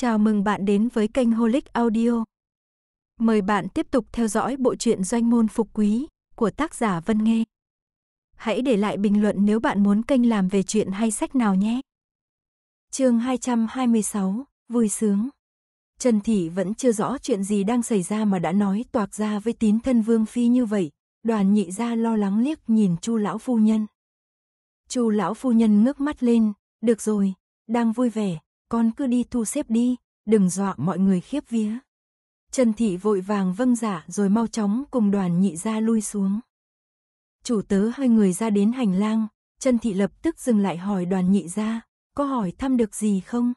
Chào mừng bạn đến với kênh Holic Audio. Mời bạn tiếp tục theo dõi bộ truyện Doanh môn phục quý của tác giả Vân Nghê. Hãy để lại bình luận nếu bạn muốn kênh làm về chuyện hay sách nào nhé. Chương 226, vui sướng. Trần Thị vẫn chưa rõ chuyện gì đang xảy ra mà đã nói toạc ra với tín thân vương phi như vậy, đoàn nhị gia lo lắng liếc nhìn chu lão phu nhân. chu lão phu nhân ngước mắt lên, được rồi, đang vui vẻ, con cứ đi thu xếp đi, đừng dọa mọi người khiếp vía. Trần Thị vội vàng vâng giả dạ rồi mau chóng cùng đoàn nhị ra lui xuống. Chủ tớ hai người ra đến hành lang, Trần Thị lập tức dừng lại hỏi đoàn nhị ra, có hỏi thăm được gì không?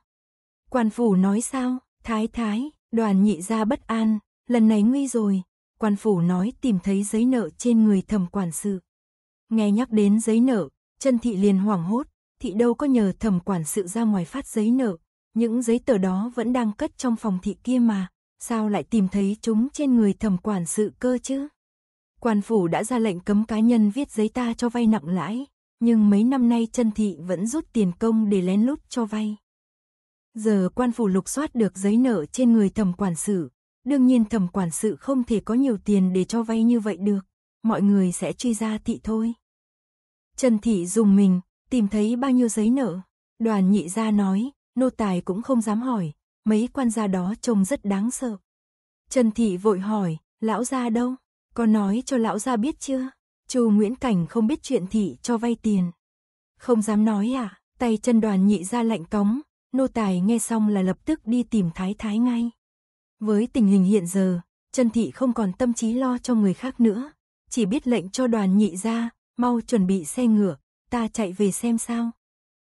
Quan phủ nói sao, thái thái, đoàn nhị ra bất an, lần này nguy rồi, quan phủ nói tìm thấy giấy nợ trên người thẩm quản sự. Nghe nhắc đến giấy nợ, Trần Thị liền hoảng hốt, thị đâu có nhờ thẩm quản sự ra ngoài phát giấy nợ, những giấy tờ đó vẫn đang cất trong phòng thị kia mà, sao lại tìm thấy chúng trên người thẩm quản sự cơ chứ? Quan phủ đã ra lệnh cấm cá nhân viết giấy ta cho vay nặng lãi, nhưng mấy năm nay chân thị vẫn rút tiền công để lén lút cho vay. Giờ quan phủ lục soát được giấy nợ trên người thẩm quản sự, đương nhiên thẩm quản sự không thể có nhiều tiền để cho vay như vậy được, mọi người sẽ truy ra thị thôi. Trần thị dùng mình, tìm thấy bao nhiêu giấy nợ. Đoàn nhị gia nói, nô tài cũng không dám hỏi, mấy quan gia đó trông rất đáng sợ. Trần Thị vội hỏi, lão gia đâu? Có nói cho lão gia biết chưa? Chu Nguyễn Cảnh không biết chuyện Thị cho vay tiền. Không dám nói à, tay chân đoàn nhị gia lạnh cống nô tài nghe xong là lập tức đi tìm Thái Thái ngay. Với tình hình hiện giờ, Trần Thị không còn tâm trí lo cho người khác nữa, chỉ biết lệnh cho đoàn nhị gia mau chuẩn bị xe ngựa, ta chạy về xem sao.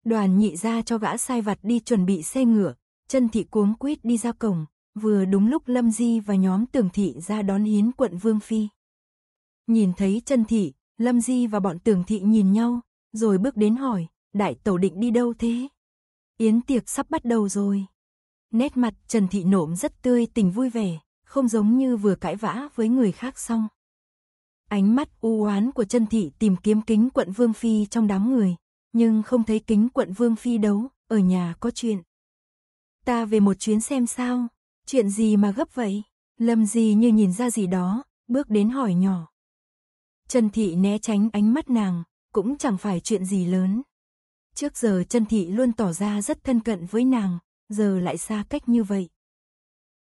Đoàn nhị ra cho gã sai vặt đi chuẩn bị xe ngựa, chân thị cuống quýt đi ra cổng, vừa đúng lúc Lâm Di và nhóm tưởng thị ra đón hiến quận Vương Phi. Nhìn thấy chân thị, Lâm Di và bọn tưởng thị nhìn nhau, rồi bước đến hỏi, đại tẩu định đi đâu thế? Yến tiệc sắp bắt đầu rồi. Nét mặt Trần Thị Nộm rất tươi tình vui vẻ, không giống như vừa cãi vã với người khác xong. Ánh mắt u oán của chân thị tìm kiếm kính quận Vương Phi trong đám người, nhưng không thấy kính quận Vương Phi đấu, ở nhà có chuyện. Ta về một chuyến xem sao, chuyện gì mà gấp vậy? Lâm gì như nhìn ra gì đó, bước đến hỏi nhỏ. Trần Thị né tránh ánh mắt nàng, cũng chẳng phải chuyện gì lớn. Trước giờ Trần Thị luôn tỏ ra rất thân cận với nàng, giờ lại xa cách như vậy.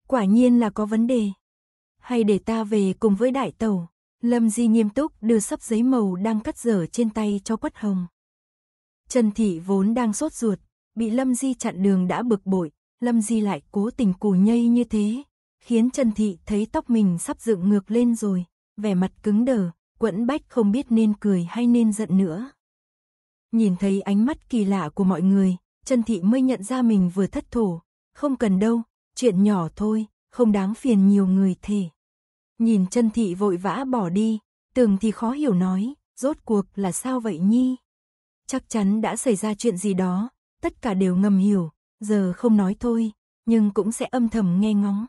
Quả nhiên là có vấn đề. Hay để ta về cùng với đại tàu, Lâm Di nghiêm túc đưa sắp giấy màu đang cắt dở trên tay cho Quất Hồng. Trần Thị vốn đang sốt ruột, bị Lâm Di chặn đường đã bực bội, Lâm Di lại cố tình cù nhây như thế, khiến Trần Thị thấy tóc mình sắp dựng ngược lên rồi, vẻ mặt cứng đờ, quẫn bách không biết nên cười hay nên giận nữa. Nhìn thấy ánh mắt kỳ lạ của mọi người, Trần Thị mới nhận ra mình vừa thất thổ, không cần đâu, chuyện nhỏ thôi, không đáng phiền nhiều người thế. Nhìn chân thị vội vã bỏ đi, tường thì khó hiểu nói, rốt cuộc là sao vậy nhi? Chắc chắn đã xảy ra chuyện gì đó, tất cả đều ngầm hiểu, giờ không nói thôi, nhưng cũng sẽ âm thầm nghe ngóng.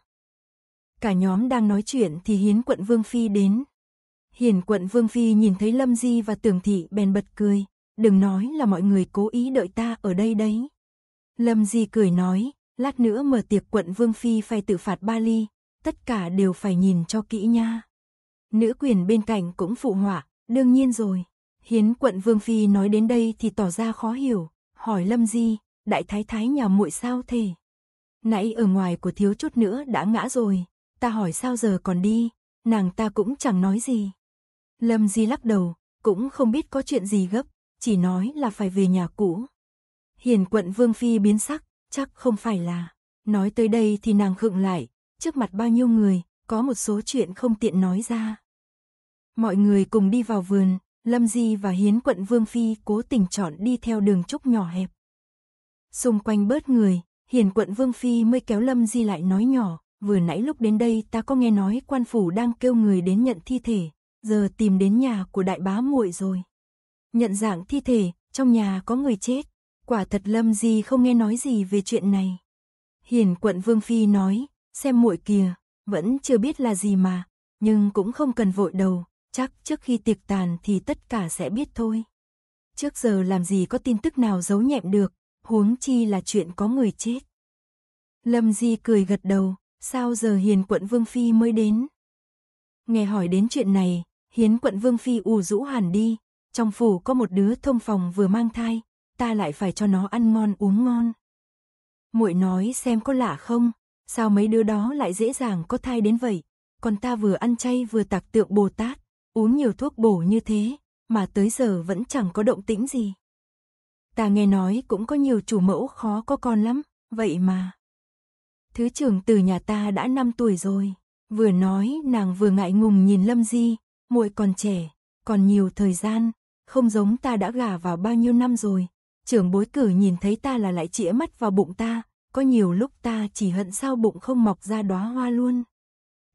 Cả nhóm đang nói chuyện thì hiến quận Vương Phi đến. Hiền quận Vương Phi nhìn thấy Lâm Di và Tường Thị bèn bật cười, đừng nói là mọi người cố ý đợi ta ở đây đấy. Lâm Di cười nói, lát nữa mở tiệc quận Vương Phi phải tự phạt ba ly, tất cả đều phải nhìn cho kỹ nha. Nữ quyền bên cạnh cũng phụ họa, đương nhiên rồi. Hiến quận Vương Phi nói đến đây thì tỏ ra khó hiểu, hỏi Lâm Di, đại thái thái nhà muội sao thế? Nãy ở ngoài của thiếu chút nữa đã ngã rồi, ta hỏi sao giờ còn đi, nàng ta cũng chẳng nói gì. Lâm Di lắc đầu, cũng không biết có chuyện gì gấp, chỉ nói là phải về nhà cũ. Hiền quận Vương Phi biến sắc, chắc không phải là. Nói tới đây thì nàng khựng lại, trước mặt bao nhiêu người, có một số chuyện không tiện nói ra. Mọi người cùng đi vào vườn, Lâm Di và Hiến quận Vương Phi cố tình chọn đi theo đường trúc nhỏ hẹp. Xung quanh bớt người, Hiền quận Vương Phi mới kéo Lâm Di lại nói nhỏ, vừa nãy lúc đến đây ta có nghe nói quan phủ đang kêu người đến nhận thi thể, giờ tìm đến nhà của đại bá muội rồi. Nhận dạng thi thể, trong nhà có người chết, quả thật Lâm Di không nghe nói gì về chuyện này. Hiền quận Vương Phi nói, xem muội kìa, vẫn chưa biết là gì mà, nhưng cũng không cần vội đầu, chắc trước khi tiệc tàn thì tất cả sẽ biết thôi. Trước giờ làm gì có tin tức nào giấu nhẹm được, huống chi là chuyện có người chết. Lâm Di cười gật đầu, sao giờ Hiền quận Vương Phi mới đến? Nghe hỏi đến chuyện này, Hiến quận Vương Phi ù rũ hẳn đi, trong phủ có một đứa thông phòng vừa mang thai, ta lại phải cho nó ăn ngon uống ngon. muội nói xem có lạ không, Sao mấy đứa đó lại dễ dàng có thai đến vậy? Còn ta vừa ăn chay vừa tạc tượng Bồ Tát, uống nhiều thuốc bổ như thế, mà tới giờ vẫn chẳng có động tĩnh gì. Ta nghe nói cũng có nhiều chủ mẫu khó có con lắm, vậy mà. Thứ trưởng từ nhà ta đã 5 tuổi rồi, vừa nói nàng vừa ngại ngùng nhìn Lâm Di, muội còn trẻ, còn nhiều thời gian, không giống ta đã gả vào bao nhiêu năm rồi. Trưởng bối cử nhìn thấy ta là lại chĩa mắt vào bụng ta, có nhiều lúc ta chỉ hận sao bụng không mọc ra đóa hoa luôn.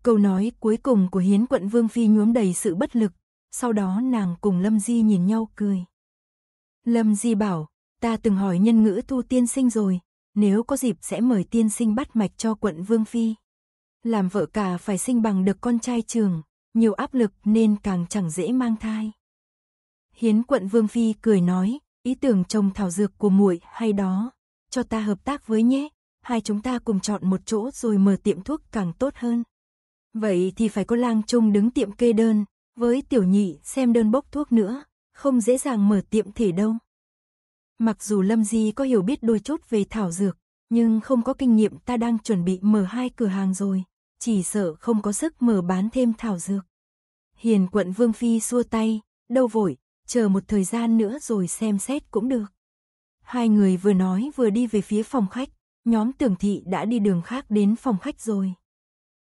Câu nói cuối cùng của Hiến quận Vương Phi nhuốm đầy sự bất lực, sau đó nàng cùng Lâm Di nhìn nhau cười. Lâm Di bảo, ta từng hỏi nhân ngữ thu tiên sinh rồi, nếu có dịp sẽ mời tiên sinh bắt mạch cho quận Vương Phi. Làm vợ cả phải sinh bằng được con trai trường, nhiều áp lực nên càng chẳng dễ mang thai. Hiến quận Vương Phi cười nói, ý tưởng trồng thảo dược của muội hay đó, cho ta hợp tác với nhé, hai chúng ta cùng chọn một chỗ rồi mở tiệm thuốc càng tốt hơn. Vậy thì phải có lang trung đứng tiệm kê đơn, với tiểu nhị xem đơn bốc thuốc nữa, không dễ dàng mở tiệm thể đâu. Mặc dù Lâm Di có hiểu biết đôi chút về thảo dược, nhưng không có kinh nghiệm ta đang chuẩn bị mở hai cửa hàng rồi, chỉ sợ không có sức mở bán thêm thảo dược. Hiền quận Vương Phi xua tay, đâu vội, chờ một thời gian nữa rồi xem xét cũng được. Hai người vừa nói vừa đi về phía phòng khách, nhóm tưởng thị đã đi đường khác đến phòng khách rồi.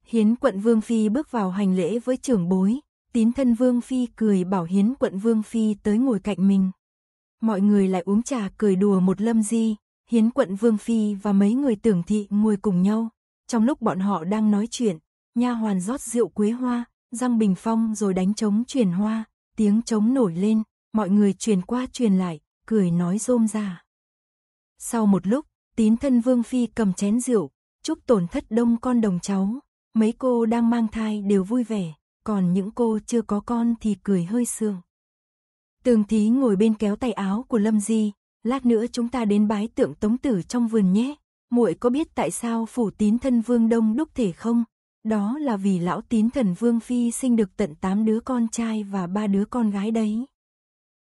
Hiến quận Vương Phi bước vào hành lễ với trưởng bối, tín thân Vương Phi cười bảo Hiến quận Vương Phi tới ngồi cạnh mình. Mọi người lại uống trà cười đùa một lâm di, Hiến quận Vương Phi và mấy người tưởng thị ngồi cùng nhau. Trong lúc bọn họ đang nói chuyện, nha hoàn rót rượu quế hoa, răng bình phong rồi đánh trống truyền hoa, tiếng trống nổi lên, mọi người truyền qua truyền lại, cười nói rôm rả. Sau một lúc, tín thân Vương Phi cầm chén rượu, chúc tổn thất đông con đồng cháu. Mấy cô đang mang thai đều vui vẻ, còn những cô chưa có con thì cười hơi sương. Tường Thí ngồi bên kéo tay áo của Lâm Di, lát nữa chúng ta đến bái tượng tống tử trong vườn nhé. Muội có biết tại sao phủ tín thân Vương Đông đúc thể không? Đó là vì lão tín thần Vương Phi sinh được tận 8 đứa con trai và ba đứa con gái đấy.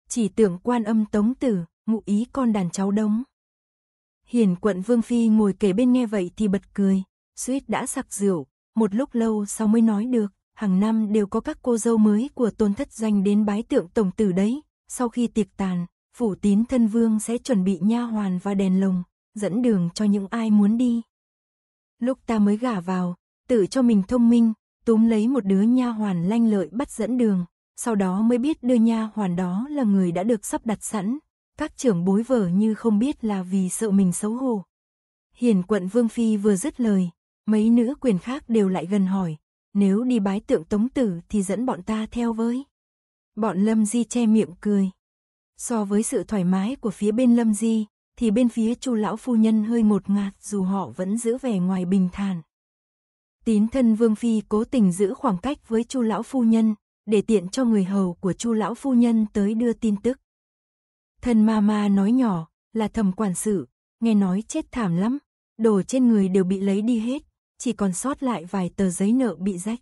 Chỉ tưởng quan âm tống tử, ngụ ý con đàn cháu đông, hiền quận Vương Phi ngồi kể bên nghe vậy thì bật cười, suýt đã sặc rượu, một lúc lâu sau mới nói được, hàng năm đều có các cô dâu mới của tôn thất doanh đến bái tượng tổng tử đấy, sau khi tiệc tàn, phủ tín thân vương sẽ chuẩn bị nha hoàn và đèn lồng, dẫn đường cho những ai muốn đi. Lúc ta mới gả vào, tự cho mình thông minh, túm lấy một đứa nha hoàn lanh lợi bắt dẫn đường, sau đó mới biết đưa nha hoàn đó là người đã được sắp đặt sẵn, các trưởng bối vở như không biết là vì sợ mình xấu hổ. Hiền quận Vương Phi vừa dứt lời, mấy nữ quyền khác đều lại gần hỏi, nếu đi bái tượng tống tử thì dẫn bọn ta theo với. Bọn Lâm Di che miệng cười. So với sự thoải mái của phía bên Lâm Di, thì bên phía Chu lão phu nhân hơi một ngạt dù họ vẫn giữ vẻ ngoài bình thản. Tín thân Vương Phi cố tình giữ khoảng cách với Chu lão phu nhân, để tiện cho người hầu của Chu lão phu nhân tới đưa tin tức. Thân mama nói nhỏ, là thầm quản sự, nghe nói chết thảm lắm, đồ trên người đều bị lấy đi hết, chỉ còn sót lại vài tờ giấy nợ bị rách.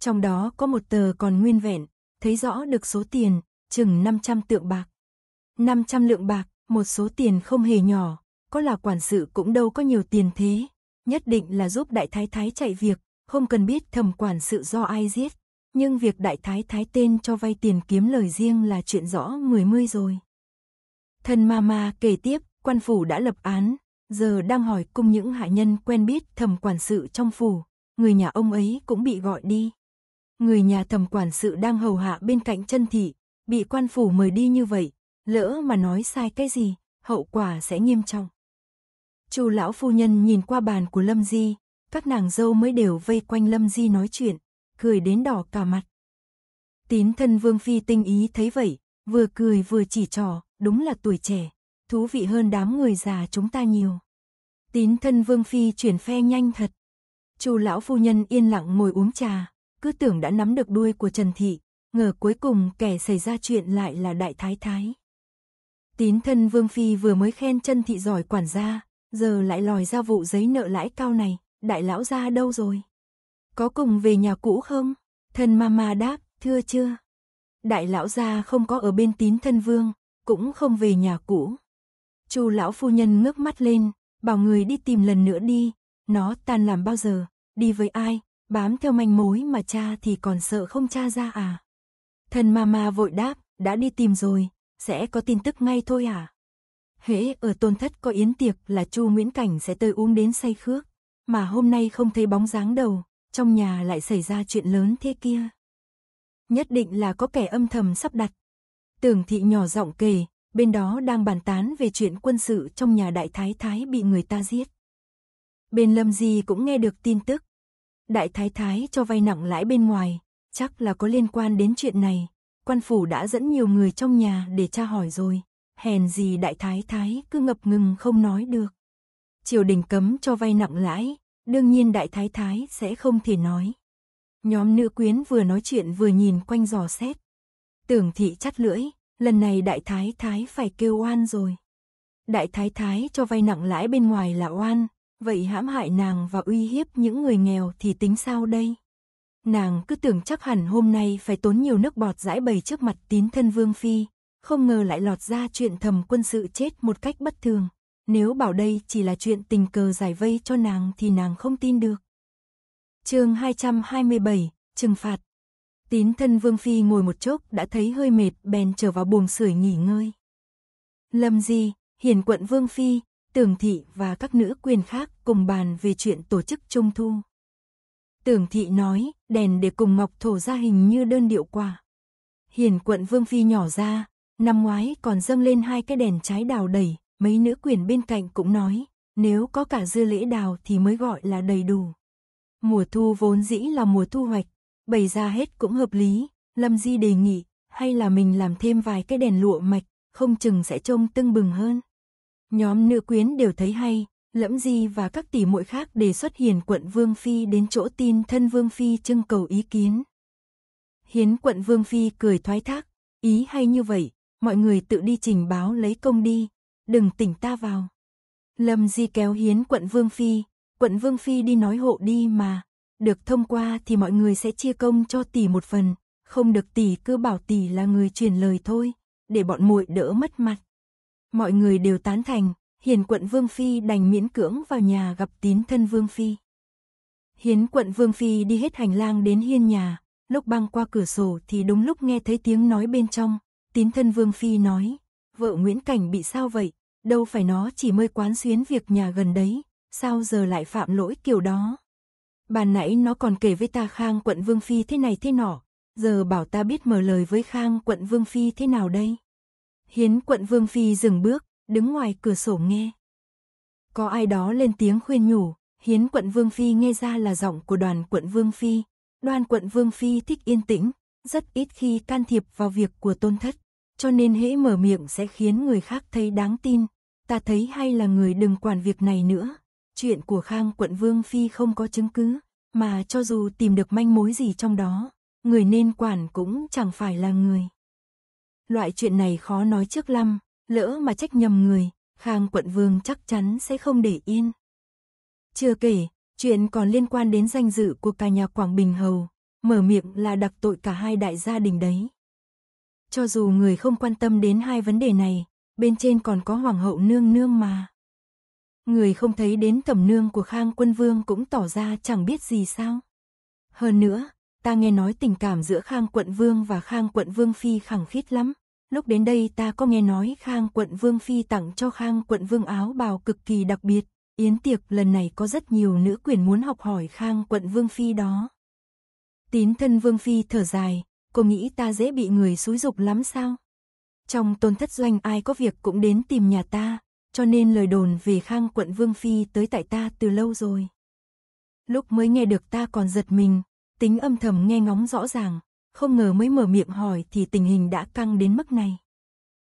Trong đó có một tờ còn nguyên vẹn, thấy rõ được số tiền, chừng 500 tượng bạc. 500 lượng bạc, một số tiền không hề nhỏ, có là quản sự cũng đâu có nhiều tiền thế, nhất định là giúp đại thái thái chạy việc, không cần biết thầm quản sự do ai giết, nhưng việc đại thái thái tên cho vay tiền kiếm lời riêng là chuyện rõ mười mươi rồi. Thần ma ma kể tiếp, quan phủ đã lập án, giờ đang hỏi cung những hạ nhân quen biết thẩm quản sự trong phủ, người nhà ông ấy cũng bị gọi đi. Người nhà thẩm quản sự đang hầu hạ bên cạnh chân thị, bị quan phủ mời đi như vậy, lỡ mà nói sai cái gì, hậu quả sẽ nghiêm trọng. Chu lão phu nhân nhìn qua bàn của Lâm Di, các nàng dâu mới đều vây quanh Lâm Di nói chuyện, cười đến đỏ cả mặt. Tín thân Vương Phi tinh ý thấy vậy, vừa cười vừa chỉ trò, đúng là tuổi trẻ, thú vị hơn đám người già chúng ta nhiều. Tín thân Vương Phi chuyển phe nhanh thật. Chu lão phu nhân yên lặng ngồi uống trà, cứ tưởng đã nắm được đuôi của Trần Thị, ngờ cuối cùng kẻ xảy ra chuyện lại là Đại Thái Thái. Tín thân Vương Phi vừa mới khen chân thị giỏi quản gia, giờ lại lòi ra vụ giấy nợ lãi cao này, đại lão ra đâu rồi? Có cùng về nhà cũ không? Thân mama đáp, thưa chưa? Đại lão gia không có ở bên tín thân vương, cũng không về nhà cũ. Chu lão phu nhân ngước mắt lên, bảo người đi tìm lần nữa đi, nó tan làm bao giờ, đi với ai, bám theo manh mối mà cha thì còn sợ không cha ra à. Thần mama vội đáp, đã đi tìm rồi, sẽ có tin tức ngay thôi à. Huế ở tôn thất có yến tiệc là Chu Nguyễn Cảnh sẽ tới uống đến say khước, mà hôm nay không thấy bóng dáng đầu, trong nhà lại xảy ra chuyện lớn thế kia. Nhất định là có kẻ âm thầm sắp đặt. Tưởng thị nhỏ giọng kể, bên đó đang bàn tán về chuyện quân sự trong nhà đại thái thái bị người ta giết. Bên Lâm gì cũng nghe được tin tức. Đại thái thái cho vay nặng lãi bên ngoài, chắc là có liên quan đến chuyện này. Quan phủ đã dẫn nhiều người trong nhà để tra hỏi rồi. Hèn gì đại thái thái cứ ngập ngừng không nói được. Triều đình cấm cho vay nặng lãi, Đương nhiên đại thái thái sẽ không thể nói. Nhóm nữ quyến vừa nói chuyện vừa nhìn quanh dò xét. Tưởng thị chắt lưỡi, lần này đại thái thái phải kêu oan rồi. Đại thái thái cho vay nặng lãi bên ngoài là oan, vậy hãm hại nàng và uy hiếp những người nghèo thì tính sao đây? Nàng cứ tưởng chắc hẳn hôm nay phải tốn nhiều nước bọt giải bày trước mặt tín thân vương phi, không ngờ lại lọt ra chuyện thầm quân sự chết một cách bất thường. Nếu bảo đây chỉ là chuyện tình cờ giải vây cho nàng thì nàng không tin được. chương 227, trừng phạt. Tín thân Vương Phi ngồi một chốc đã thấy hơi mệt bèn trở vào buồng sưởi nghỉ ngơi. Lâm Di, hiền quận Vương Phi, Tưởng Thị và các nữ quyền khác cùng bàn về chuyện tổ chức Trung Thu. Tưởng Thị nói, đèn để cùng Ngọc Thổ ra hình như đơn điệu quả. Hiền quận Vương Phi nhỏ ra, năm ngoái còn dâng lên hai cái đèn trái đào đầy, Mấy nữ quyền bên cạnh cũng nói, nếu có cả dưa lễ đào thì mới gọi là đầy đủ. Mùa thu vốn dĩ là mùa thu hoạch, bày ra hết cũng hợp lý, Lâm Di đề nghị, hay là mình làm thêm vài cái đèn lụa mạch, không chừng sẽ trông tưng bừng hơn. Nhóm nữ quyến đều thấy hay, Lẫm Di và các tỷ muội khác đề xuất Hiền quận Vương Phi đến chỗ tin thân Vương Phi trưng cầu ý kiến. Hiến quận Vương Phi cười thoái thác, ý hay như vậy, mọi người tự đi trình báo lấy công đi, đừng tỉnh ta vào. Lâm Di kéo hiến quận Vương Phi, quận Vương Phi đi nói hộ đi mà, được thông qua thì mọi người sẽ chia công cho tỷ một phần, không được tỷ cứ bảo tỷ là người truyền lời thôi, để bọn muội đỡ mất mặt. Mọi người đều tán thành, hiền quận Vương Phi đành miễn cưỡng vào nhà gặp tín thân Vương Phi. Hiến quận Vương Phi đi hết hành lang đến hiên nhà, lúc băng qua cửa sổ thì đúng lúc nghe thấy tiếng nói bên trong, tín thân Vương Phi nói, vợ Nguyễn Cảnh bị sao vậy? Đâu phải nó chỉ mới quán xuyến việc nhà gần đấy, sao giờ lại phạm lỗi kiểu đó? Bà nãy nó còn kể với ta Khang quận Vương Phi thế này thế nọ, giờ bảo ta biết mở lời với Khang quận Vương Phi thế nào đây? Hiến quận Vương Phi dừng bước, đứng ngoài cửa sổ nghe. Có ai đó lên tiếng khuyên nhủ, Hiến quận Vương Phi nghe ra là giọng của đoàn quận Vương Phi. Đoàn quận Vương Phi thích yên tĩnh, rất ít khi can thiệp vào việc của tôn thất cho nên hễ mở miệng sẽ khiến người khác thấy đáng tin. Ta thấy hay là người đừng quản việc này nữa. Chuyện của Khang quận Vương Phi không có chứng cứ, mà cho dù tìm được manh mối gì trong đó, người nên quản cũng chẳng phải là người. Loại chuyện này khó nói trước lắm, lỡ mà trách nhầm người, Khang quận Vương chắc chắn sẽ không để yên. Chưa kể, chuyện còn liên quan đến danh dự của cả nhà Quảng Bình Hầu, mở miệng là đặc tội cả hai đại gia đình đấy. Cho dù người không quan tâm đến hai vấn đề này, bên trên còn có hoàng hậu nương nương mà. Người không thấy đến thẩm nương của Khang Quân Vương cũng tỏ ra chẳng biết gì sao. Hơn nữa, ta nghe nói tình cảm giữa Khang Quận Vương và Khang Quận Vương Phi khẳng khít lắm. Lúc đến đây ta có nghe nói Khang Quận Vương Phi tặng cho Khang Quận Vương áo bào cực kỳ đặc biệt. Yến tiệc lần này có rất nhiều nữ quyền muốn học hỏi Khang Quận Vương Phi đó. Tín thân Vương Phi thở dài, cô nghĩ ta dễ bị người xúi dục lắm sao? Trong tôn thất doanh ai có việc cũng đến tìm nhà ta, cho nên lời đồn về khang quận Vương Phi tới tại ta từ lâu rồi. Lúc mới nghe được ta còn giật mình, tính âm thầm nghe ngóng rõ ràng, không ngờ mới mở miệng hỏi thì tình hình đã căng đến mức này.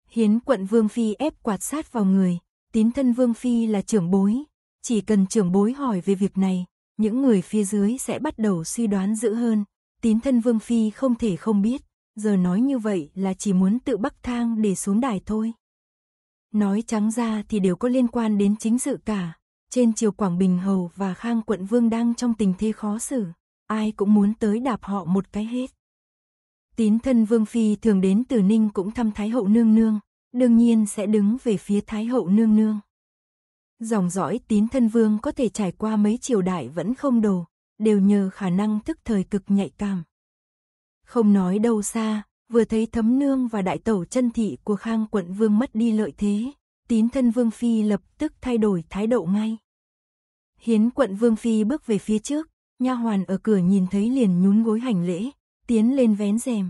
Hiến quận Vương Phi ép quạt sát vào người, tín thân Vương Phi là trưởng bối, chỉ cần trưởng bối hỏi về việc này, những người phía dưới sẽ bắt đầu suy đoán dữ hơn, tín thân Vương Phi không thể không biết, giờ nói như vậy là chỉ muốn tự bắc thang để xuống đài thôi. Nói trắng ra thì đều có liên quan đến chính sự cả, trên triều Quảng Bình Hầu và Khang Quận Vương đang trong tình thế khó xử, ai cũng muốn tới đạp họ một cái hết. Tín thân Vương Phi thường đến từ Ninh cũng thăm Thái Hậu Nương Nương, đương nhiên sẽ đứng về phía Thái Hậu Nương Nương. Dòng dõi tín thân Vương có thể trải qua mấy triều đại vẫn không đồ, đều nhờ khả năng thức thời cực nhạy cảm. Không nói đâu xa, vừa thấy thấm nương và đại tẩu chân thị của khang quận vương mất đi lợi thế, tín thân vương phi lập tức thay đổi thái độ ngay. Hiến quận vương phi bước về phía trước, nha hoàn ở cửa nhìn thấy liền nhún gối hành lễ, tiến lên vén rèm.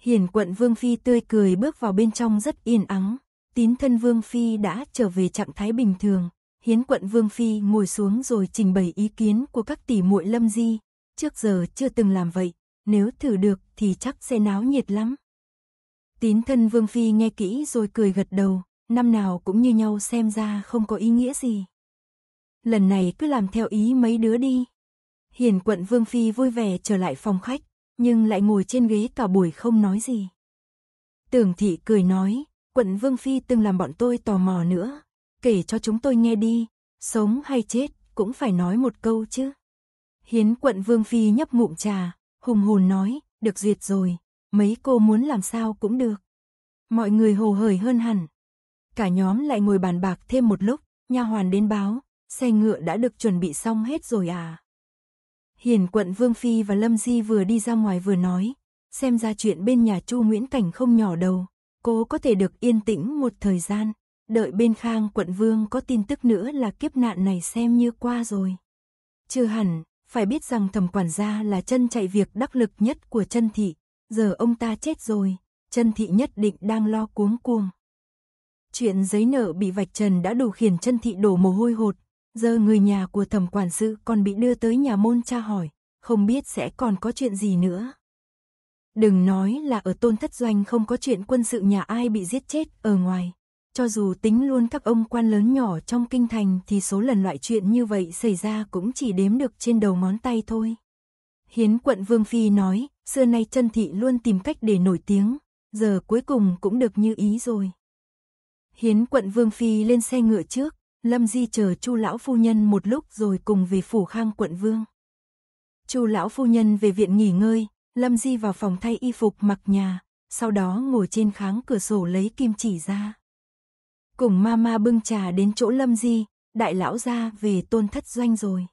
Hiển quận vương phi tươi cười bước vào bên trong rất yên ắng, tín thân vương phi đã trở về trạng thái bình thường, Hiến quận Vương Phi ngồi xuống rồi trình bày ý kiến của các tỷ muội lâm di, trước giờ chưa từng làm vậy, nếu thử được thì chắc sẽ náo nhiệt lắm. Tín thân Vương Phi nghe kỹ rồi cười gật đầu, năm nào cũng như nhau xem ra không có ý nghĩa gì. Lần này cứ làm theo ý mấy đứa đi. Hiền quận Vương Phi vui vẻ trở lại phòng khách, nhưng lại ngồi trên ghế cả buổi không nói gì. Tưởng thị cười nói, quận Vương Phi từng làm bọn tôi tò mò nữa, kể cho chúng tôi nghe đi, sống hay chết cũng phải nói một câu chứ. Hiến quận Vương Phi nhấp ngụm trà, hùng hồn nói, được duyệt rồi, mấy cô muốn làm sao cũng được. Mọi người hồ hởi hơn hẳn. Cả nhóm lại ngồi bàn bạc thêm một lúc, nha hoàn đến báo, xe ngựa đã được chuẩn bị xong hết rồi à. Hiền quận Vương Phi và Lâm Di vừa đi ra ngoài vừa nói, xem ra chuyện bên nhà Chu Nguyễn Cảnh không nhỏ đâu, cô có thể được yên tĩnh một thời gian. Đợi bên khang quận vương có tin tức nữa là kiếp nạn này xem như qua rồi. Chưa hẳn, phải biết rằng thẩm quản gia là chân chạy việc đắc lực nhất của chân thị. Giờ ông ta chết rồi, chân thị nhất định đang lo cuống cuồng. Chuyện giấy nợ bị vạch trần đã đủ khiến chân thị đổ mồ hôi hột. Giờ người nhà của thẩm quản sự còn bị đưa tới nhà môn tra hỏi, không biết sẽ còn có chuyện gì nữa. Đừng nói là ở tôn thất doanh không có chuyện quân sự nhà ai bị giết chết ở ngoài, cho dù tính luôn các ông quan lớn nhỏ trong kinh thành thì số lần loại chuyện như vậy xảy ra cũng chỉ đếm được trên đầu ngón tay thôi. Hiến quận Vương Phi nói, xưa nay chân thị luôn tìm cách để nổi tiếng, giờ cuối cùng cũng được như ý rồi. Hiến quận Vương Phi lên xe ngựa trước, Lâm Di chờ Chu lão phu nhân một lúc rồi cùng về phủ Khang quận Vương. Chu lão phu nhân về viện nghỉ ngơi, Lâm Di vào phòng thay y phục mặc nhà, sau đó ngồi trên kháng cửa sổ lấy kim chỉ ra. Cùng mama bưng trà đến chỗ Lâm Di, đại lão ra về tôn thất doanh rồi.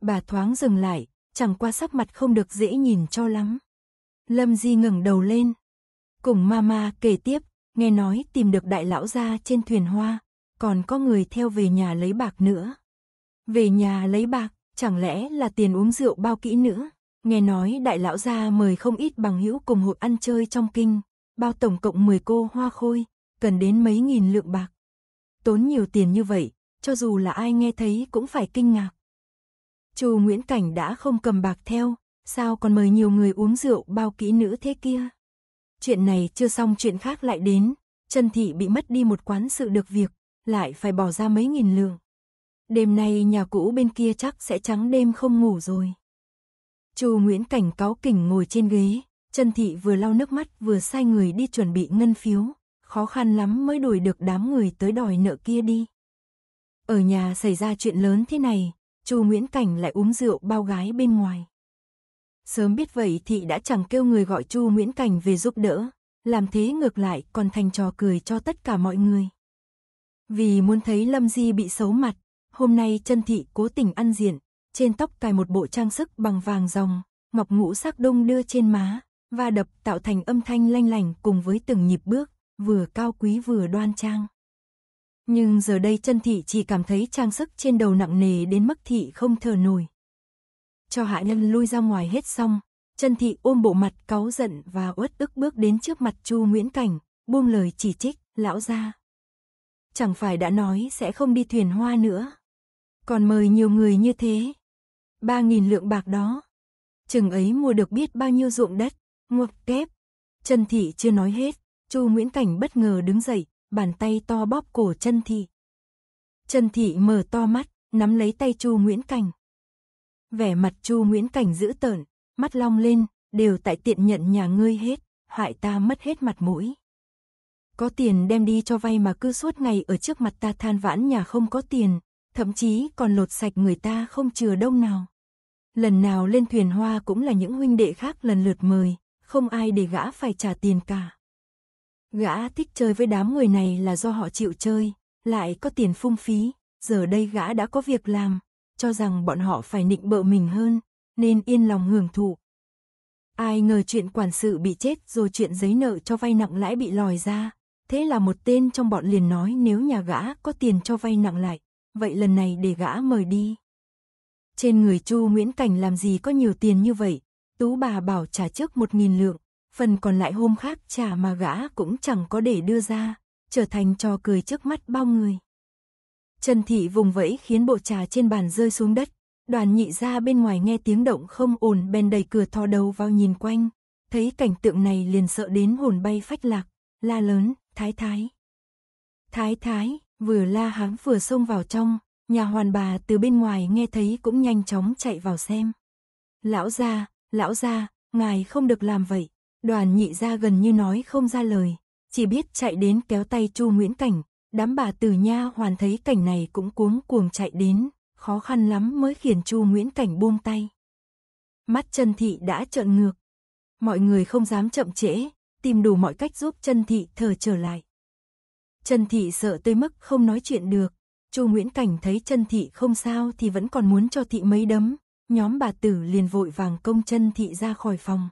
Bà thoáng dừng lại, chẳng qua sắc mặt không được dễ nhìn cho lắm. Lâm Di ngẩng đầu lên. Cùng mama kể tiếp, nghe nói tìm được đại lão ra trên thuyền hoa, còn có người theo về nhà lấy bạc nữa. Về nhà lấy bạc, chẳng lẽ là tiền uống rượu bao kỹ nữa? Nghe nói đại lão gia mời không ít bằng hữu cùng hội ăn chơi trong kinh, bao tổng cộng 10 cô hoa khôi, cần đến mấy nghìn lượng bạc. Tốn nhiều tiền như vậy, cho dù là ai nghe thấy cũng phải kinh ngạc. Chu Nguyễn Cảnh đã không cầm bạc theo, sao còn mời nhiều người uống rượu bao kỹ nữ thế kia. Chuyện này chưa xong chuyện khác lại đến, Trần Thị bị mất đi một quán sự được việc, lại phải bỏ ra mấy nghìn lượng. Đêm nay nhà cũ bên kia chắc sẽ trắng đêm không ngủ rồi. Chu Nguyễn Cảnh cáo kỉnh ngồi trên ghế, Trần Thị vừa lau nước mắt vừa sai người đi chuẩn bị ngân phiếu khó khăn lắm mới đuổi được đám người tới đòi nợ kia đi. Ở nhà xảy ra chuyện lớn thế này, Chu Nguyễn Cảnh lại uống rượu bao gái bên ngoài. Sớm biết vậy thì đã chẳng kêu người gọi Chu Nguyễn Cảnh về giúp đỡ, làm thế ngược lại còn thành trò cười cho tất cả mọi người. Vì muốn thấy Lâm Di bị xấu mặt, hôm nay chân thị cố tình ăn diện, trên tóc cài một bộ trang sức bằng vàng ròng, ngọc ngũ sắc đông đưa trên má, và đập tạo thành âm thanh lanh lành cùng với từng nhịp bước vừa cao quý vừa đoan trang. Nhưng giờ đây chân thị chỉ cảm thấy trang sức trên đầu nặng nề đến mức thị không thở nổi. Cho hạ nhân lui ra ngoài hết xong, chân thị ôm bộ mặt cáu giận và uất ức bước đến trước mặt Chu Nguyễn Cảnh, buông lời chỉ trích, lão ra. Chẳng phải đã nói sẽ không đi thuyền hoa nữa. Còn mời nhiều người như thế. Ba nghìn lượng bạc đó. Chừng ấy mua được biết bao nhiêu ruộng đất, ngọc kép. Chân thị chưa nói hết, Chu Nguyễn Cảnh bất ngờ đứng dậy, bàn tay to bóp cổ chân Thị. chân Thị mở to mắt, nắm lấy tay Chu Nguyễn Cảnh. Vẻ mặt Chu Nguyễn Cảnh dữ tợn, mắt long lên, đều tại tiện nhận nhà ngươi hết, hại ta mất hết mặt mũi. Có tiền đem đi cho vay mà cứ suốt ngày ở trước mặt ta than vãn nhà không có tiền, thậm chí còn lột sạch người ta không chừa đông nào. Lần nào lên thuyền hoa cũng là những huynh đệ khác lần lượt mời, không ai để gã phải trả tiền cả. Gã thích chơi với đám người này là do họ chịu chơi, lại có tiền phung phí, giờ đây gã đã có việc làm, cho rằng bọn họ phải nịnh bợ mình hơn, nên yên lòng hưởng thụ. Ai ngờ chuyện quản sự bị chết rồi chuyện giấy nợ cho vay nặng lãi bị lòi ra. Thế là một tên trong bọn liền nói nếu nhà gã có tiền cho vay nặng lại, vậy lần này để gã mời đi. Trên người Chu Nguyễn Cảnh làm gì có nhiều tiền như vậy, Tú bà bảo trả trước một nghìn lượng phần còn lại hôm khác trả mà gã cũng chẳng có để đưa ra, trở thành trò cười trước mắt bao người. Trần Thị vùng vẫy khiến bộ trà trên bàn rơi xuống đất, đoàn nhị ra bên ngoài nghe tiếng động không ổn bèn đẩy cửa thò đầu vào nhìn quanh, thấy cảnh tượng này liền sợ đến hồn bay phách lạc, la lớn, thái thái. Thái thái, vừa la háng vừa xông vào trong, nhà hoàn bà từ bên ngoài nghe thấy cũng nhanh chóng chạy vào xem. Lão gia, lão gia, ngài không được làm vậy. Đoàn nhị ra gần như nói không ra lời, chỉ biết chạy đến kéo tay Chu Nguyễn Cảnh, đám bà từ nha hoàn thấy cảnh này cũng cuống cuồng chạy đến, khó khăn lắm mới khiến Chu Nguyễn Cảnh buông tay. Mắt Trần Thị đã trợn ngược, mọi người không dám chậm trễ, tìm đủ mọi cách giúp Trần Thị thở trở lại. Trần Thị sợ tới mức không nói chuyện được, Chu Nguyễn Cảnh thấy Trần Thị không sao thì vẫn còn muốn cho thị mấy đấm, nhóm bà tử liền vội vàng công Trần Thị ra khỏi phòng.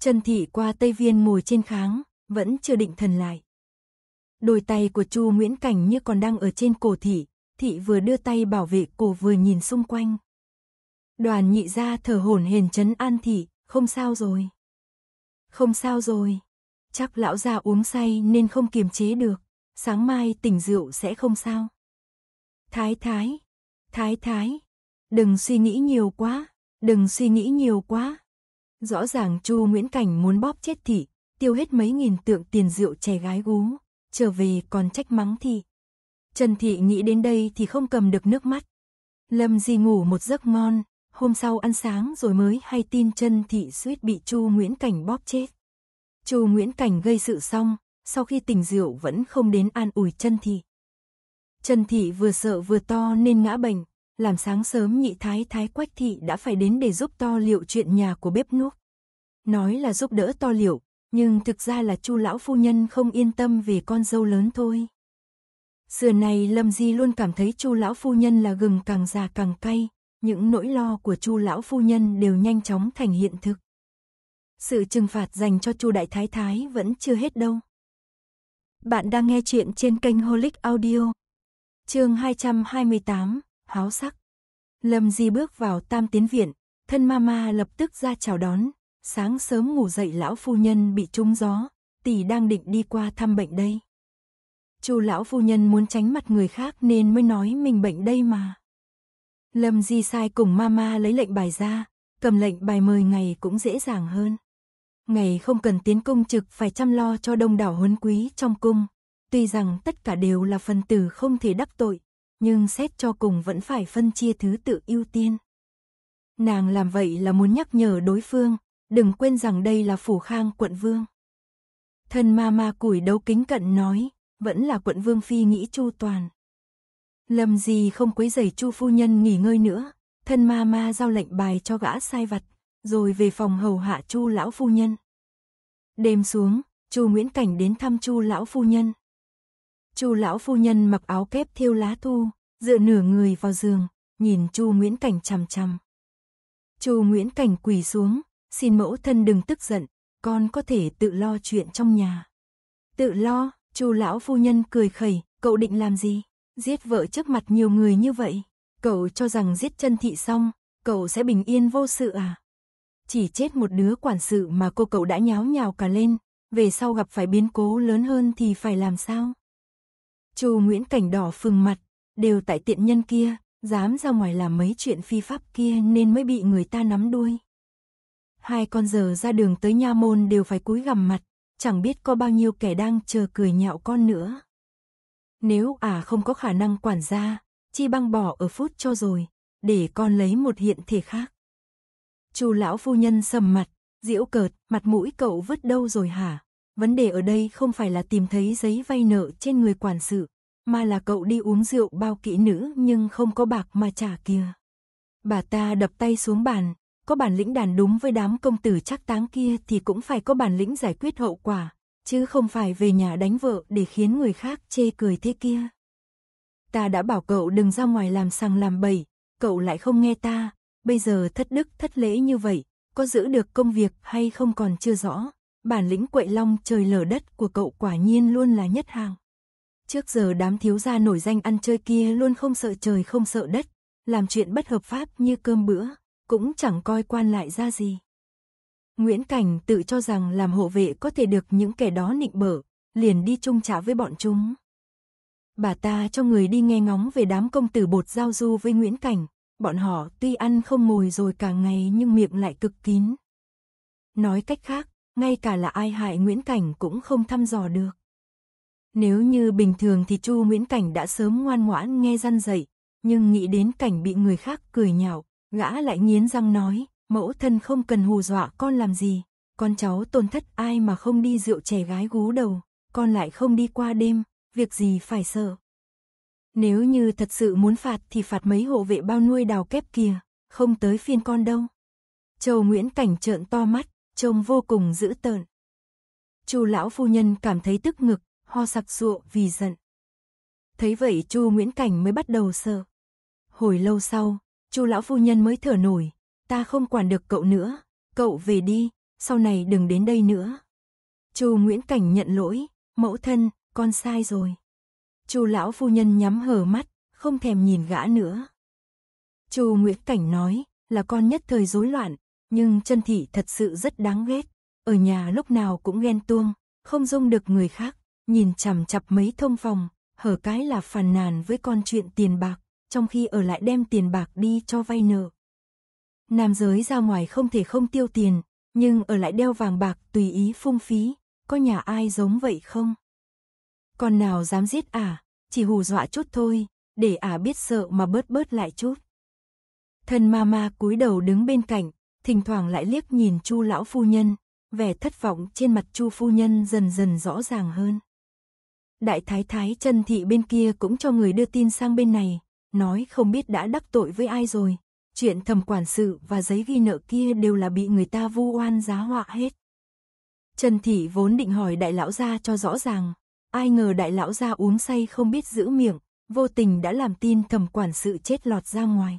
Trần Thị qua Tây Viên mùi trên kháng, vẫn chưa định thần lại. Đôi tay của Chu Nguyễn Cảnh như còn đang ở trên cổ thị, thị vừa đưa tay bảo vệ cổ vừa nhìn xung quanh. Đoàn nhị ra thở hổn hển chấn an thị, không sao rồi. Không sao rồi. Chắc lão già uống say nên không kiềm chế được, sáng mai tỉnh rượu sẽ không sao. Thái thái, thái thái, đừng suy nghĩ nhiều quá, đừng suy nghĩ nhiều quá. Rõ ràng Chu Nguyễn Cảnh muốn bóp chết thị, tiêu hết mấy nghìn tượng tiền rượu trẻ gái gú, trở về còn trách mắng thị. Trần Thị nghĩ đến đây thì không cầm được nước mắt. Lâm Di ngủ một giấc ngon, hôm sau ăn sáng rồi mới hay tin Trần Thị suýt bị Chu Nguyễn Cảnh bóp chết. Chu Nguyễn Cảnh gây sự xong, sau khi tỉnh rượu vẫn không đến an ủi Trần Thị. Trần Thị vừa sợ vừa to nên ngã bệnh, làm sáng sớm nhị thái thái quách thị đã phải đến để giúp to liệu chuyện nhà của bếp nuốc. Nói là giúp đỡ to liệu, nhưng thực ra là chu lão phu nhân không yên tâm về con dâu lớn thôi. Xưa này Lâm Di luôn cảm thấy chu lão phu nhân là gừng càng già càng cay, những nỗi lo của chu lão phu nhân đều nhanh chóng thành hiện thực. Sự trừng phạt dành cho chu đại thái thái vẫn chưa hết đâu. Bạn đang nghe chuyện trên kênh Holic Audio. Chương 228 háo sắc. Lâm Di bước vào tam tiến viện, thân mama lập tức ra chào đón, sáng sớm ngủ dậy lão phu nhân bị trúng gió, tỷ đang định đi qua thăm bệnh đây. Chu lão phu nhân muốn tránh mặt người khác nên mới nói mình bệnh đây mà. Lâm Di sai cùng mama lấy lệnh bài ra, cầm lệnh bài mời ngày cũng dễ dàng hơn. Ngày không cần tiến công trực phải chăm lo cho đông đảo huấn quý trong cung, tuy rằng tất cả đều là phần tử không thể đắc tội, nhưng xét cho cùng vẫn phải phân chia thứ tự ưu tiên. Nàng làm vậy là muốn nhắc nhở đối phương, đừng quên rằng đây là phủ khang quận vương. Thân ma ma củi đấu kính cận nói, vẫn là quận vương phi nghĩ chu toàn. lầm gì không quấy dậy chu phu nhân nghỉ ngơi nữa, thân ma ma giao lệnh bài cho gã sai vặt, rồi về phòng hầu hạ chu lão phu nhân. Đêm xuống, chu Nguyễn Cảnh đến thăm chu lão phu nhân. Chu lão phu nhân mặc áo kép thiêu lá thu, dựa nửa người vào giường, nhìn Chu Nguyễn Cảnh chằm chằm. Chu Nguyễn Cảnh quỳ xuống, xin mẫu thân đừng tức giận, con có thể tự lo chuyện trong nhà. Tự lo, Chu lão phu nhân cười khẩy, cậu định làm gì? Giết vợ trước mặt nhiều người như vậy, cậu cho rằng giết chân thị xong, cậu sẽ bình yên vô sự à? Chỉ chết một đứa quản sự mà cô cậu đã nháo nhào cả lên, về sau gặp phải biến cố lớn hơn thì phải làm sao? Chu Nguyễn Cảnh đỏ phừng mặt, đều tại tiện nhân kia, dám ra ngoài làm mấy chuyện phi pháp kia nên mới bị người ta nắm đuôi. Hai con giờ ra đường tới nha môn đều phải cúi gằm mặt, chẳng biết có bao nhiêu kẻ đang chờ cười nhạo con nữa. Nếu à không có khả năng quản gia, chi băng bỏ ở phút cho rồi, để con lấy một hiện thể khác. Chu lão phu nhân sầm mặt, diễu cợt, mặt mũi cậu vứt đâu rồi hả? Vấn đề ở đây không phải là tìm thấy giấy vay nợ trên người quản sự, mà là cậu đi uống rượu bao kỹ nữ nhưng không có bạc mà trả kia. Bà ta đập tay xuống bàn, có bản lĩnh đàn đúng với đám công tử chắc táng kia thì cũng phải có bản lĩnh giải quyết hậu quả, chứ không phải về nhà đánh vợ để khiến người khác chê cười thế kia. Ta đã bảo cậu đừng ra ngoài làm sằng làm bậy, cậu lại không nghe ta, bây giờ thất đức thất lễ như vậy, có giữ được công việc hay không còn chưa rõ. Bản lĩnh quậy long trời lở đất của cậu quả nhiên luôn là nhất hàng. Trước giờ đám thiếu gia nổi danh ăn chơi kia luôn không sợ trời không sợ đất, làm chuyện bất hợp pháp như cơm bữa, cũng chẳng coi quan lại ra gì. Nguyễn Cảnh tự cho rằng làm hộ vệ có thể được những kẻ đó nịnh bở, liền đi chung trả với bọn chúng. Bà ta cho người đi nghe ngóng về đám công tử bột giao du với Nguyễn Cảnh, bọn họ tuy ăn không ngồi rồi cả ngày nhưng miệng lại cực kín. Nói cách khác, ngay cả là ai hại Nguyễn Cảnh cũng không thăm dò được. Nếu như bình thường thì Chu Nguyễn Cảnh đã sớm ngoan ngoãn nghe răn dậy, nhưng nghĩ đến cảnh bị người khác cười nhạo, gã lại nghiến răng nói, mẫu thân không cần hù dọa con làm gì, con cháu tổn thất ai mà không đi rượu trẻ gái gú đầu, con lại không đi qua đêm, việc gì phải sợ. Nếu như thật sự muốn phạt thì phạt mấy hộ vệ bao nuôi đào kép kìa, không tới phiên con đâu. Châu Nguyễn Cảnh trợn to mắt, trông vô cùng dữ tợn. Chu lão phu nhân cảm thấy tức ngực, ho sặc sụa vì giận. Thấy vậy Chu Nguyễn Cảnh mới bắt đầu sợ. Hồi lâu sau, Chu lão phu nhân mới thở nổi, ta không quản được cậu nữa, cậu về đi, sau này đừng đến đây nữa. Chu Nguyễn Cảnh nhận lỗi, mẫu thân, con sai rồi. Chu lão phu nhân nhắm hờ mắt, không thèm nhìn gã nữa. Chu Nguyễn Cảnh nói, là con nhất thời rối loạn, nhưng chân thị thật sự rất đáng ghét. Ở nhà lúc nào cũng ghen tuông, không dung được người khác, nhìn chằm chặp mấy thông phòng, hở cái là phàn nàn với con chuyện tiền bạc, trong khi ở lại đem tiền bạc đi cho vay nợ. Nam giới ra ngoài không thể không tiêu tiền, nhưng ở lại đeo vàng bạc tùy ý phung phí, có nhà ai giống vậy không? Con nào dám giết ả, à? chỉ hù dọa chút thôi, để ả à biết sợ mà bớt bớt lại chút. Thân mama cúi đầu đứng bên cạnh, thỉnh thoảng lại liếc nhìn Chu lão phu nhân, vẻ thất vọng trên mặt Chu phu nhân dần dần rõ ràng hơn. Đại thái thái Trần thị bên kia cũng cho người đưa tin sang bên này, nói không biết đã đắc tội với ai rồi, chuyện thẩm quản sự và giấy ghi nợ kia đều là bị người ta vu oan giá họa hết. Trần thị vốn định hỏi đại lão gia cho rõ ràng, ai ngờ đại lão gia uống say không biết giữ miệng, vô tình đã làm tin thẩm quản sự chết lọt ra ngoài.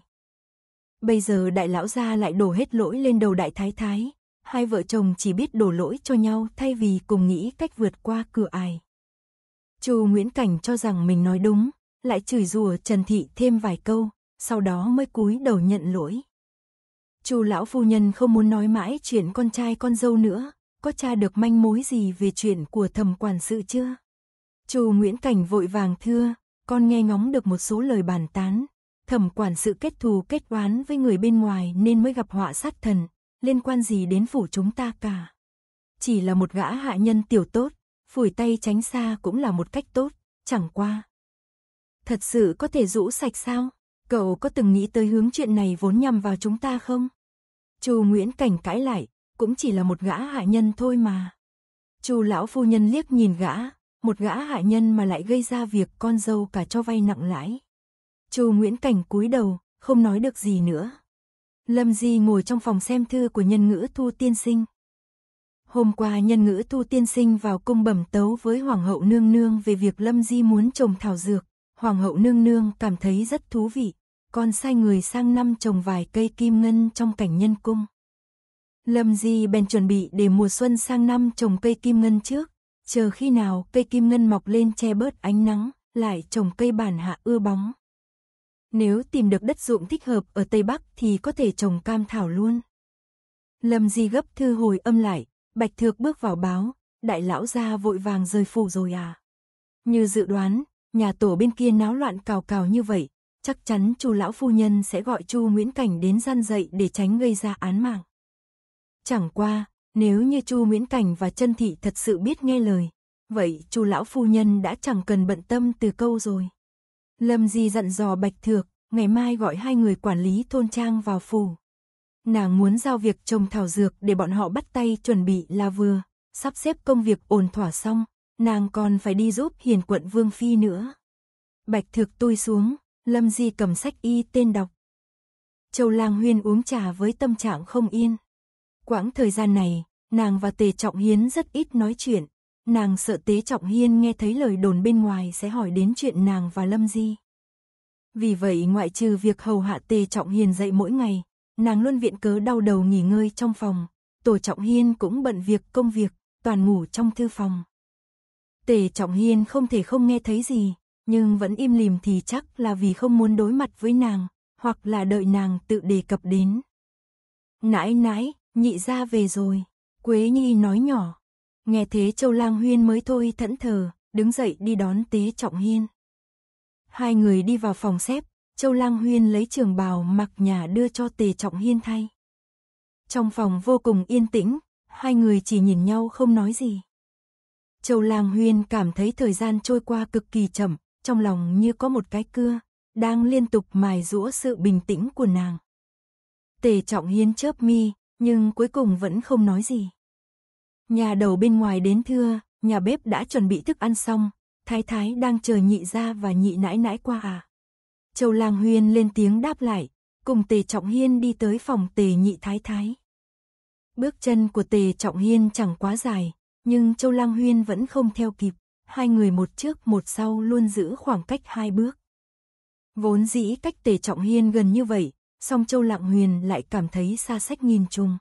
Bây giờ đại lão gia lại đổ hết lỗi lên đầu đại thái thái. Hai vợ chồng chỉ biết đổ lỗi cho nhau thay vì cùng nghĩ cách vượt qua cửa ải. Chu Nguyễn Cảnh cho rằng mình nói đúng, lại chửi rủa Trần Thị thêm vài câu, sau đó mới cúi đầu nhận lỗi. Chu lão phu nhân không muốn nói mãi chuyện con trai con dâu nữa, có tra được manh mối gì về chuyện của thầm quản sự chưa? Chu Nguyễn Cảnh vội vàng thưa, con nghe ngóng được một số lời bàn tán, thẩm quản sự kết thù kết oán với người bên ngoài nên mới gặp họa sát thần, liên quan gì đến phủ chúng ta cả. Chỉ là một gã hạ nhân tiểu tốt, phủi tay tránh xa cũng là một cách tốt, chẳng qua. Thật sự có thể rũ sạch sao? Cậu có từng nghĩ tới hướng chuyện này vốn nhằm vào chúng ta không? Chu Nguyễn Cảnh cãi lại, cũng chỉ là một gã hạ nhân thôi mà. Chu lão phu nhân liếc nhìn gã, một gã hạ nhân mà lại gây ra việc con dâu cả cho vay nặng lãi. Chu Nguyễn Cảnh cúi đầu, không nói được gì nữa. Lâm Di ngồi trong phòng xem thư của nhân ngữ Thu Tiên Sinh. Hôm qua nhân ngữ Thu Tiên Sinh vào cung bẩm tấu với Hoàng hậu Nương Nương về việc Lâm Di muốn trồng thảo dược. Hoàng hậu Nương Nương cảm thấy rất thú vị, còn sai người sang năm trồng vài cây kim ngân trong cảnh nhân cung. Lâm Di bèn chuẩn bị để mùa xuân sang năm trồng cây kim ngân trước, chờ khi nào cây kim ngân mọc lên che bớt ánh nắng, lại trồng cây bản hạ ưa bóng. Nếu tìm được đất ruộng thích hợp ở Tây Bắc thì có thể trồng cam thảo luôn. Lâm Di gấp thư hồi âm lại, Bạch Thược bước vào báo, đại lão gia vội vàng rời phủ rồi à. Như dự đoán, nhà tổ bên kia náo loạn cào cào như vậy, chắc chắn chu lão phu nhân sẽ gọi chu Nguyễn Cảnh đến gian dậy để tránh gây ra án mạng. Chẳng qua, nếu như chu Nguyễn Cảnh và chân thị thật sự biết nghe lời, vậy chu lão phu nhân đã chẳng cần bận tâm từ câu rồi. Lâm Di dặn dò Bạch Thược, ngày mai gọi hai người quản lý thôn trang vào phủ. Nàng muốn giao việc trồng thảo dược để bọn họ bắt tay chuẩn bị là vừa, sắp xếp công việc ổn thỏa xong, nàng còn phải đi giúp hiền quận Vương Phi nữa. Bạch Thược tui xuống, Lâm Di cầm sách y tên đọc. Châu Lang Huyên uống trà với tâm trạng không yên. Quãng thời gian này, nàng và Tề Trọng Hiến rất ít nói chuyện, Nàng sợ Tế Trọng Hiên nghe thấy lời đồn bên ngoài sẽ hỏi đến chuyện nàng và Lâm Di. Vì vậy ngoại trừ việc hầu hạ Tề Trọng Hiên dậy mỗi ngày, nàng luôn viện cớ đau đầu nghỉ ngơi trong phòng, Tổ Trọng Hiên cũng bận việc công việc, toàn ngủ trong thư phòng. Tề Trọng Hiên không thể không nghe thấy gì, nhưng vẫn im lìm thì chắc là vì không muốn đối mặt với nàng, hoặc là đợi nàng tự đề cập đến. Nãi nãi, nhị ra về rồi, Quế Nhi nói nhỏ. Nghe thế Châu Lang Huyên mới thôi thẫn thờ, đứng dậy đi đón Tế Trọng Hiên. Hai người đi vào phòng xếp, Châu Lang Huyên lấy trường bào mặc nhà đưa cho Tề Trọng Hiên thay. Trong phòng vô cùng yên tĩnh, hai người chỉ nhìn nhau không nói gì. Châu Lang Huyên cảm thấy thời gian trôi qua cực kỳ chậm, trong lòng như có một cái cưa, đang liên tục mài rũa sự bình tĩnh của nàng. Tề Trọng Hiên chớp mi, nhưng cuối cùng vẫn không nói gì. Nhà đầu bên ngoài đến thưa, nhà bếp đã chuẩn bị thức ăn xong, thái thái đang chờ nhị ra và nhị nãi nãi qua à. Châu Lang Huyên lên tiếng đáp lại, cùng Tề Trọng Hiên đi tới phòng Tề nhị thái thái. Bước chân của Tề Trọng Hiên chẳng quá dài, nhưng Châu Lang Huyên vẫn không theo kịp, hai người một trước một sau luôn giữ khoảng cách hai bước. Vốn dĩ cách Tề Trọng Hiên gần như vậy, song Châu Lạng Huyền lại cảm thấy xa sách nghìn trùng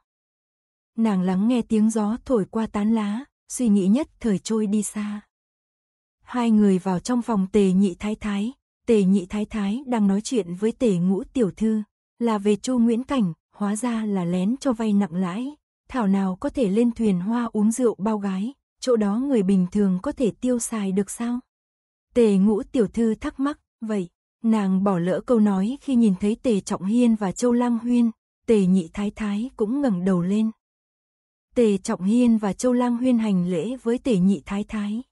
nàng lắng nghe tiếng gió thổi qua tán lá, suy nghĩ nhất thời trôi đi xa. Hai người vào trong phòng tề nhị thái thái, tề nhị thái thái đang nói chuyện với tề ngũ tiểu thư, là về chu Nguyễn Cảnh, hóa ra là lén cho vay nặng lãi, thảo nào có thể lên thuyền hoa uống rượu bao gái, chỗ đó người bình thường có thể tiêu xài được sao? Tề ngũ tiểu thư thắc mắc, vậy, nàng bỏ lỡ câu nói khi nhìn thấy tề trọng hiên và châu lang huyên, tề nhị thái thái cũng ngẩng đầu lên, Tề Trọng Hiên và Châu Lang Huyên hành lễ với Tề Nhị Thái Thái.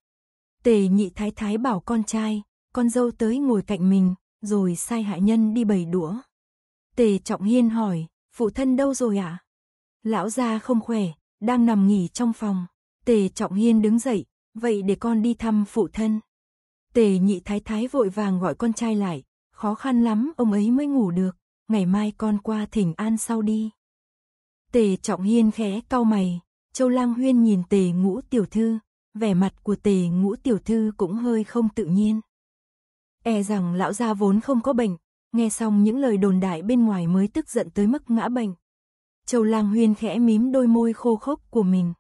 Tề Nhị Thái Thái bảo con trai, con dâu tới ngồi cạnh mình, rồi sai hạ nhân đi bày đũa. Tề Trọng Hiên hỏi, phụ thân đâu rồi ạ? Lão gia không khỏe, đang nằm nghỉ trong phòng. Tề Trọng Hiên đứng dậy, vậy để con đi thăm phụ thân. Tề Nhị Thái Thái vội vàng gọi con trai lại, khó khăn lắm ông ấy mới ngủ được, ngày mai con qua thỉnh an sau đi. Tề Trọng Hiên khẽ cau mày, Châu Lang Huyên nhìn Tề Ngũ tiểu thư, vẻ mặt của Tề Ngũ tiểu thư cũng hơi không tự nhiên. E rằng lão gia vốn không có bệnh, nghe xong những lời đồn đại bên ngoài mới tức giận tới mức ngã bệnh. Châu Lang Huyên khẽ mím đôi môi khô khốc của mình.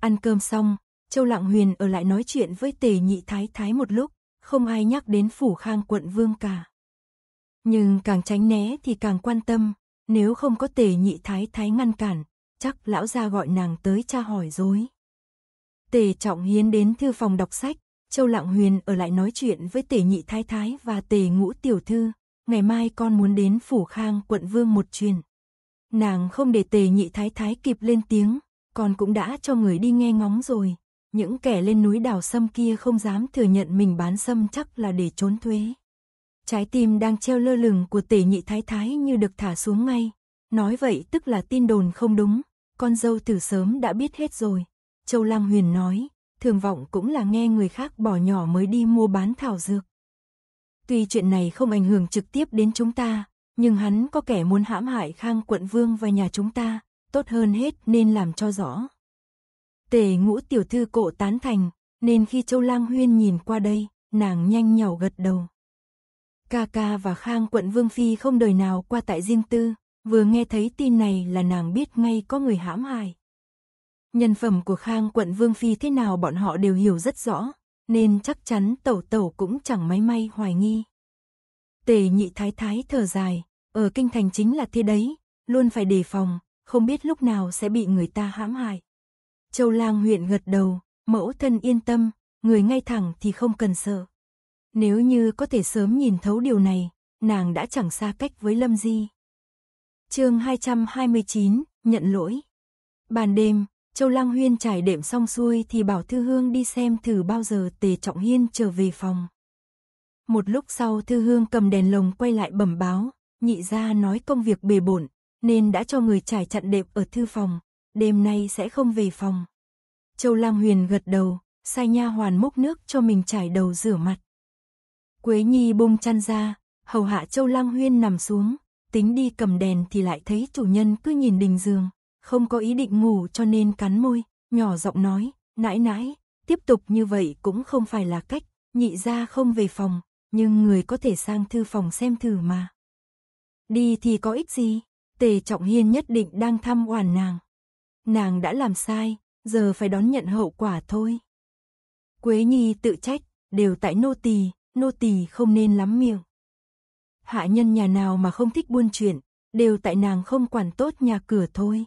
Ăn cơm xong, Châu lặng Huyền ở lại nói chuyện với Tề Nhị Thái Thái một lúc, không ai nhắc đến phủ khang quận vương cả. Nhưng càng tránh né thì càng quan tâm, nếu không có tề nhị thái thái ngăn cản, chắc lão gia gọi nàng tới tra hỏi dối. Tề Trọng Hiến đến thư phòng đọc sách, Châu Lạng Huyền ở lại nói chuyện với Tề Nhị Thái Thái và Tề Ngũ Tiểu Thư, ngày mai con muốn đến Phủ Khang quận Vương một chuyện. Nàng không để Tề Nhị Thái Thái kịp lên tiếng, con cũng đã cho người đi nghe ngóng rồi. Những kẻ lên núi đào sâm kia không dám thừa nhận mình bán sâm chắc là để trốn thuế. Trái tim đang treo lơ lửng của tể nhị thái thái như được thả xuống ngay. Nói vậy tức là tin đồn không đúng, con dâu từ sớm đã biết hết rồi. Châu Lăng Huyền nói, thường vọng cũng là nghe người khác bỏ nhỏ mới đi mua bán thảo dược. Tuy chuyện này không ảnh hưởng trực tiếp đến chúng ta, nhưng hắn có kẻ muốn hãm hại Khang quận vương và nhà chúng ta, tốt hơn hết nên làm cho rõ. Tề ngũ tiểu thư cổ tán thành, nên khi Châu Lang huyền nhìn qua đây, nàng nhanh nhỏ gật đầu. Ca ca và Khang quận Vương Phi không đời nào qua tại riêng tư, vừa nghe thấy tin này là nàng biết ngay có người hãm hại. Nhân phẩm của Khang quận Vương Phi thế nào bọn họ đều hiểu rất rõ, nên chắc chắn tẩu tẩu cũng chẳng máy may hoài nghi. Tề nhị thái thái thở dài, ở kinh thành chính là thế đấy, luôn phải đề phòng, không biết lúc nào sẽ bị người ta hãm hại. Châu lang huyện gật đầu, mẫu thân yên tâm, người ngay thẳng thì không cần sợ. Nếu như có thể sớm nhìn thấu điều này, nàng đã chẳng xa cách với Lâm Di. chương 229, nhận lỗi. bàn đêm, Châu Lang Huyên trải đệm xong xuôi thì bảo Thư Hương đi xem thử bao giờ Tề Trọng Hiên trở về phòng. Một lúc sau Thư Hương cầm đèn lồng quay lại bẩm báo, nhị ra nói công việc bề bổn nên đã cho người trải chặn đệm ở thư phòng, đêm nay sẽ không về phòng. Châu Lang Huyền gật đầu, sai nha hoàn múc nước cho mình trải đầu rửa mặt. Quế Nhi bung chăn ra, hầu hạ Châu Lang Huyên nằm xuống, tính đi cầm đèn thì lại thấy chủ nhân cứ nhìn đình giường, không có ý định ngủ cho nên cắn môi, nhỏ giọng nói, nãi nãi, tiếp tục như vậy cũng không phải là cách, nhị ra không về phòng, nhưng người có thể sang thư phòng xem thử mà. Đi thì có ích gì, Tề Trọng Hiên nhất định đang thăm oản nàng. Nàng đã làm sai, giờ phải đón nhận hậu quả thôi. Quế Nhi tự trách, đều tại nô tỳ, nô tỳ không nên lắm miệng. Hạ nhân nhà nào mà không thích buôn chuyện, đều tại nàng không quản tốt nhà cửa thôi.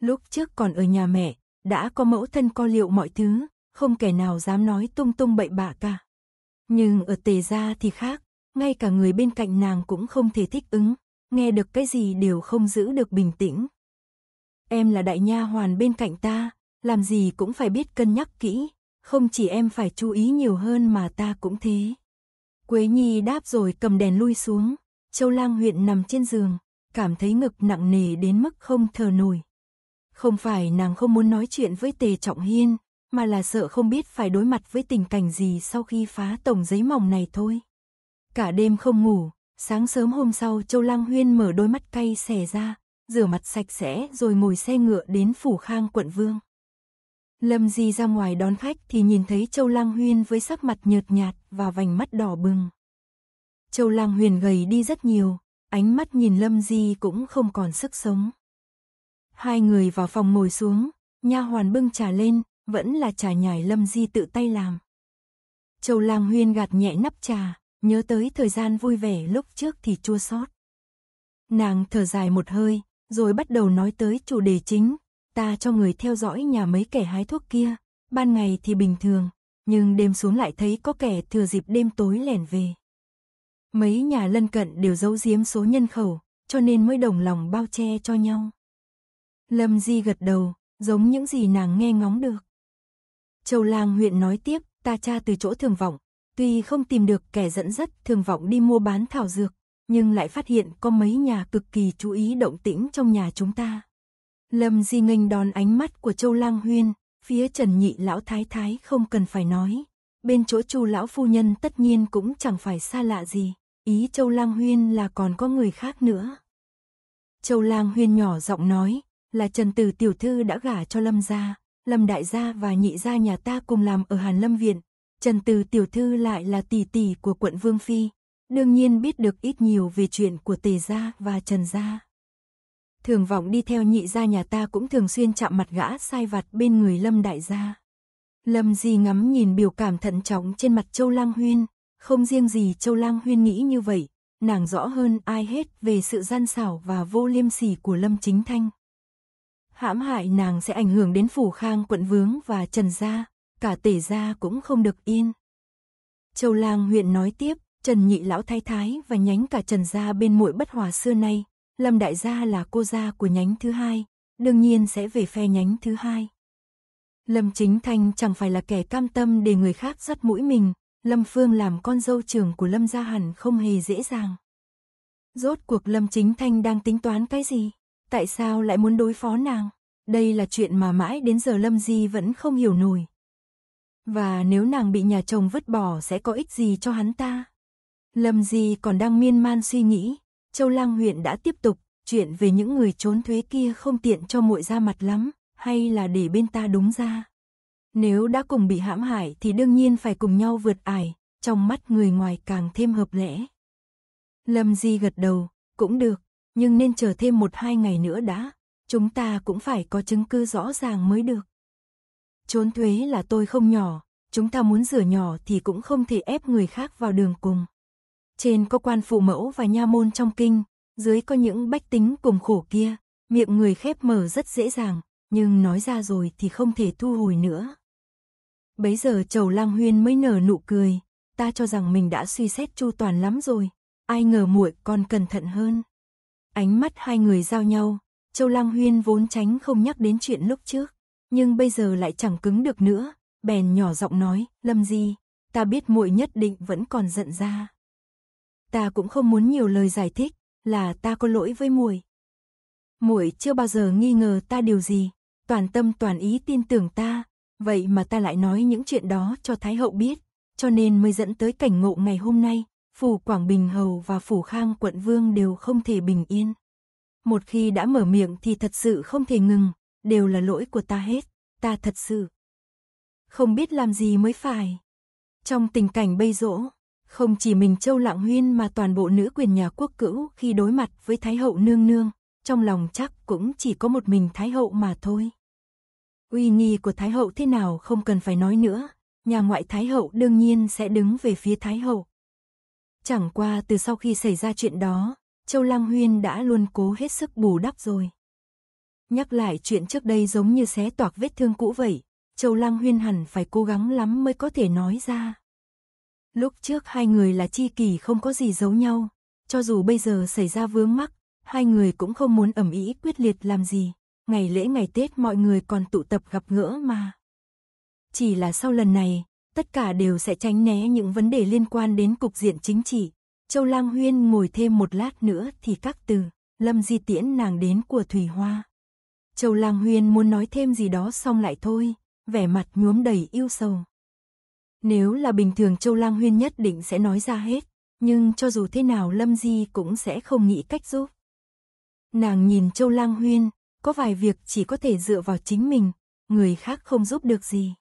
Lúc trước còn ở nhà mẹ, đã có mẫu thân co liệu mọi thứ, không kẻ nào dám nói tung tung bậy bạ cả. Nhưng ở tề gia thì khác, ngay cả người bên cạnh nàng cũng không thể thích ứng, nghe được cái gì đều không giữ được bình tĩnh. Em là đại nha hoàn bên cạnh ta, làm gì cũng phải biết cân nhắc kỹ, không chỉ em phải chú ý nhiều hơn mà ta cũng thế. Quế Nhi đáp rồi cầm đèn lui xuống. Châu Lang huyện nằm trên giường, cảm thấy ngực nặng nề đến mức không thở nổi. Không phải nàng không muốn nói chuyện với Tề Trọng Hiên, mà là sợ không biết phải đối mặt với tình cảnh gì sau khi phá tổng giấy mỏng này thôi. Cả đêm không ngủ, sáng sớm hôm sau Châu Lang Huyên mở đôi mắt cay xẻ ra, rửa mặt sạch sẽ rồi ngồi xe ngựa đến phủ khang quận vương. Lâm Di ra ngoài đón khách thì nhìn thấy Châu Lang Huyên với sắc mặt nhợt nhạt và vành mắt đỏ bừng. Châu Lang Huyền gầy đi rất nhiều, ánh mắt nhìn Lâm Di cũng không còn sức sống. Hai người vào phòng ngồi xuống, nha hoàn bưng trà lên, vẫn là trà nhải Lâm Di tự tay làm. Châu Lang Huyên gạt nhẹ nắp trà, nhớ tới thời gian vui vẻ lúc trước thì chua xót. Nàng thở dài một hơi, rồi bắt đầu nói tới chủ đề chính, ta cho người theo dõi nhà mấy kẻ hái thuốc kia, ban ngày thì bình thường, nhưng đêm xuống lại thấy có kẻ thừa dịp đêm tối lẻn về. Mấy nhà lân cận đều giấu giếm số nhân khẩu, cho nên mới đồng lòng bao che cho nhau. Lâm Di gật đầu, giống những gì nàng nghe ngóng được. Châu Lang huyện nói tiếp, ta tra từ chỗ thường vọng, tuy không tìm được kẻ dẫn dắt thường vọng đi mua bán thảo dược, nhưng lại phát hiện có mấy nhà cực kỳ chú ý động tĩnh trong nhà chúng ta. Lâm Di nghênh đón ánh mắt của Châu Lang Huyên, phía Trần Nhị lão thái thái không cần phải nói, bên chỗ Chu lão phu nhân tất nhiên cũng chẳng phải xa lạ gì, ý Châu Lang Huyên là còn có người khác nữa. Châu Lang Huyên nhỏ giọng nói, là Trần Tử tiểu thư đã gả cho Lâm gia, Lâm đại gia và nhị gia nhà ta cùng làm ở Hàn Lâm viện, Trần Từ tiểu thư lại là tỷ tỷ của quận Vương phi, đương nhiên biết được ít nhiều về chuyện của Tề gia và Trần gia thường vọng đi theo nhị gia nhà ta cũng thường xuyên chạm mặt gã sai vặt bên người Lâm đại gia. Lâm Di ngắm nhìn biểu cảm thận trọng trên mặt Châu Lang Huyên, không riêng gì Châu Lang Huyên nghĩ như vậy, nàng rõ hơn ai hết về sự gian xảo và vô liêm sỉ của Lâm Chính Thanh. Hãm hại nàng sẽ ảnh hưởng đến phủ khang quận vướng và trần gia, cả tể gia cũng không được yên. Châu Lang huyện nói tiếp, Trần Nhị lão thái thái và nhánh cả Trần gia bên muội bất hòa xưa nay, Lâm Đại Gia là cô gia của nhánh thứ hai, đương nhiên sẽ về phe nhánh thứ hai. Lâm Chính Thanh chẳng phải là kẻ cam tâm để người khác dắt mũi mình, Lâm Phương làm con dâu trưởng của Lâm Gia hẳn không hề dễ dàng. Rốt cuộc Lâm Chính Thanh đang tính toán cái gì? Tại sao lại muốn đối phó nàng? Đây là chuyện mà mãi đến giờ Lâm Di vẫn không hiểu nổi. Và nếu nàng bị nhà chồng vứt bỏ sẽ có ích gì cho hắn ta? Lâm Di còn đang miên man suy nghĩ, Châu Lang huyện đã tiếp tục, chuyện về những người trốn thuế kia không tiện cho muội ra mặt lắm, hay là để bên ta đúng ra. Nếu đã cùng bị hãm hại thì đương nhiên phải cùng nhau vượt ải, trong mắt người ngoài càng thêm hợp lẽ. Lâm Di gật đầu, cũng được, nhưng nên chờ thêm một hai ngày nữa đã, chúng ta cũng phải có chứng cứ rõ ràng mới được. Trốn thuế là tôi không nhỏ, chúng ta muốn rửa nhỏ thì cũng không thể ép người khác vào đường cùng trên có quan phụ mẫu và nha môn trong kinh, dưới có những bách tính cùng khổ kia, miệng người khép mở rất dễ dàng, nhưng nói ra rồi thì không thể thu hồi nữa. Bấy giờ Trầu Lang Huyên mới nở nụ cười, ta cho rằng mình đã suy xét chu toàn lắm rồi, ai ngờ muội còn cẩn thận hơn. Ánh mắt hai người giao nhau, Châu Lang Huyên vốn tránh không nhắc đến chuyện lúc trước, nhưng bây giờ lại chẳng cứng được nữa, bèn nhỏ giọng nói, "Lâm Di, ta biết muội nhất định vẫn còn giận ra." ta cũng không muốn nhiều lời giải thích, là ta có lỗi với muội. Muội chưa bao giờ nghi ngờ ta điều gì, toàn tâm toàn ý tin tưởng ta, vậy mà ta lại nói những chuyện đó cho Thái hậu biết, cho nên mới dẫn tới cảnh ngộ ngày hôm nay, phủ Quảng Bình hầu và phủ Khang quận vương đều không thể bình yên. Một khi đã mở miệng thì thật sự không thể ngừng, đều là lỗi của ta hết, ta thật sự không biết làm gì mới phải. Trong tình cảnh bây rỗ. Không chỉ mình Châu Lạng Huyên mà toàn bộ nữ quyền nhà quốc cữu khi đối mặt với Thái hậu nương nương, trong lòng chắc cũng chỉ có một mình Thái hậu mà thôi. Uy nghi của Thái hậu thế nào không cần phải nói nữa, nhà ngoại Thái hậu đương nhiên sẽ đứng về phía Thái hậu. Chẳng qua từ sau khi xảy ra chuyện đó, Châu Lăng Huyên đã luôn cố hết sức bù đắp rồi. Nhắc lại chuyện trước đây giống như xé toạc vết thương cũ vậy, Châu Lăng Huyên hẳn phải cố gắng lắm mới có thể nói ra. Lúc trước hai người là chi kỷ không có gì giấu nhau, cho dù bây giờ xảy ra vướng mắc, hai người cũng không muốn ẩm ý quyết liệt làm gì. Ngày lễ ngày Tết mọi người còn tụ tập gặp gỡ mà. Chỉ là sau lần này, tất cả đều sẽ tránh né những vấn đề liên quan đến cục diện chính trị. Châu Lang Huyên ngồi thêm một lát nữa thì các từ, Lâm Di tiễn nàng đến của Thủy Hoa. Châu Lang Huyên muốn nói thêm gì đó xong lại thôi, vẻ mặt nhuốm đầy yêu sầu. Nếu là bình thường Châu Lang Huyên nhất định sẽ nói ra hết, nhưng cho dù thế nào Lâm Di cũng sẽ không nghĩ cách giúp. Nàng nhìn Châu Lang Huyên, có vài việc chỉ có thể dựa vào chính mình, người khác không giúp được gì.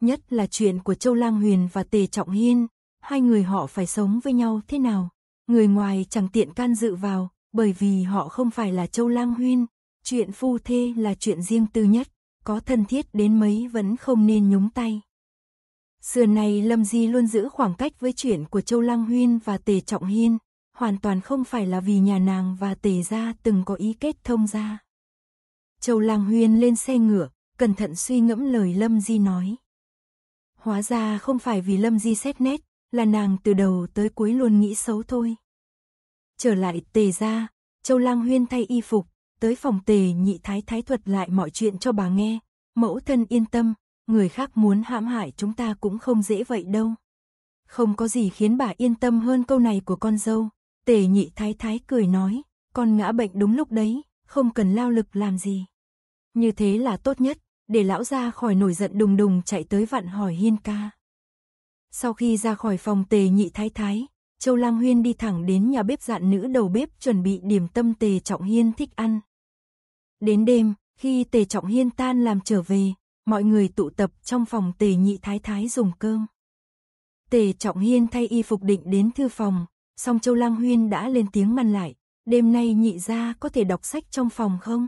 Nhất là chuyện của Châu Lang Huyền và Tề Trọng Hiên, hai người họ phải sống với nhau thế nào, người ngoài chẳng tiện can dự vào, bởi vì họ không phải là Châu Lang Huyên, chuyện phu thê là chuyện riêng tư nhất, có thân thiết đến mấy vẫn không nên nhúng tay. Xưa nay Lâm Di luôn giữ khoảng cách với chuyện của Châu Lăng Huyên và Tề Trọng Hiên, hoàn toàn không phải là vì nhà nàng và Tề Gia từng có ý kết thông gia. Châu Lăng Huyên lên xe ngựa, cẩn thận suy ngẫm lời Lâm Di nói. Hóa ra không phải vì Lâm Di xét nét, là nàng từ đầu tới cuối luôn nghĩ xấu thôi. Trở lại Tề Gia, Châu Lăng Huyên thay y phục, tới phòng Tề nhị thái thái thuật lại mọi chuyện cho bà nghe, mẫu thân yên tâm, người khác muốn hãm hại chúng ta cũng không dễ vậy đâu. Không có gì khiến bà yên tâm hơn câu này của con dâu. Tề nhị thái thái cười nói, con ngã bệnh đúng lúc đấy, không cần lao lực làm gì. Như thế là tốt nhất, để lão ra khỏi nổi giận đùng đùng chạy tới vặn hỏi hiên ca. Sau khi ra khỏi phòng tề nhị thái thái, Châu Lang Huyên đi thẳng đến nhà bếp dạn nữ đầu bếp chuẩn bị điểm tâm tề trọng hiên thích ăn. Đến đêm, khi tề trọng hiên tan làm trở về, mọi người tụ tập trong phòng tề nhị thái thái dùng cơm. Tề Trọng Hiên thay y phục định đến thư phòng, song Châu Lang Huyên đã lên tiếng ngăn lại, đêm nay nhị gia có thể đọc sách trong phòng không?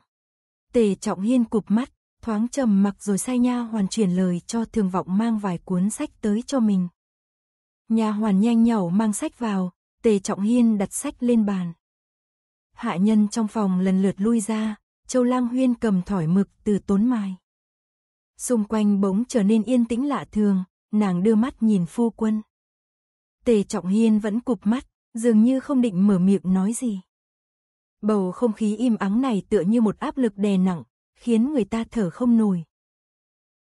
Tề Trọng Hiên cụp mắt, thoáng trầm mặc rồi sai nha hoàn chuyển lời cho thường vọng mang vài cuốn sách tới cho mình. Nhà hoàn nhanh nhẩu mang sách vào, Tề Trọng Hiên đặt sách lên bàn. Hạ nhân trong phòng lần lượt lui ra, Châu Lang Huyên cầm thỏi mực từ tốn mài. Xung quanh bỗng trở nên yên tĩnh lạ thường, nàng đưa mắt nhìn phu quân. Tề Trọng Hiên vẫn cụp mắt, dường như không định mở miệng nói gì. Bầu không khí im ắng này tựa như một áp lực đè nặng, khiến người ta thở không nổi.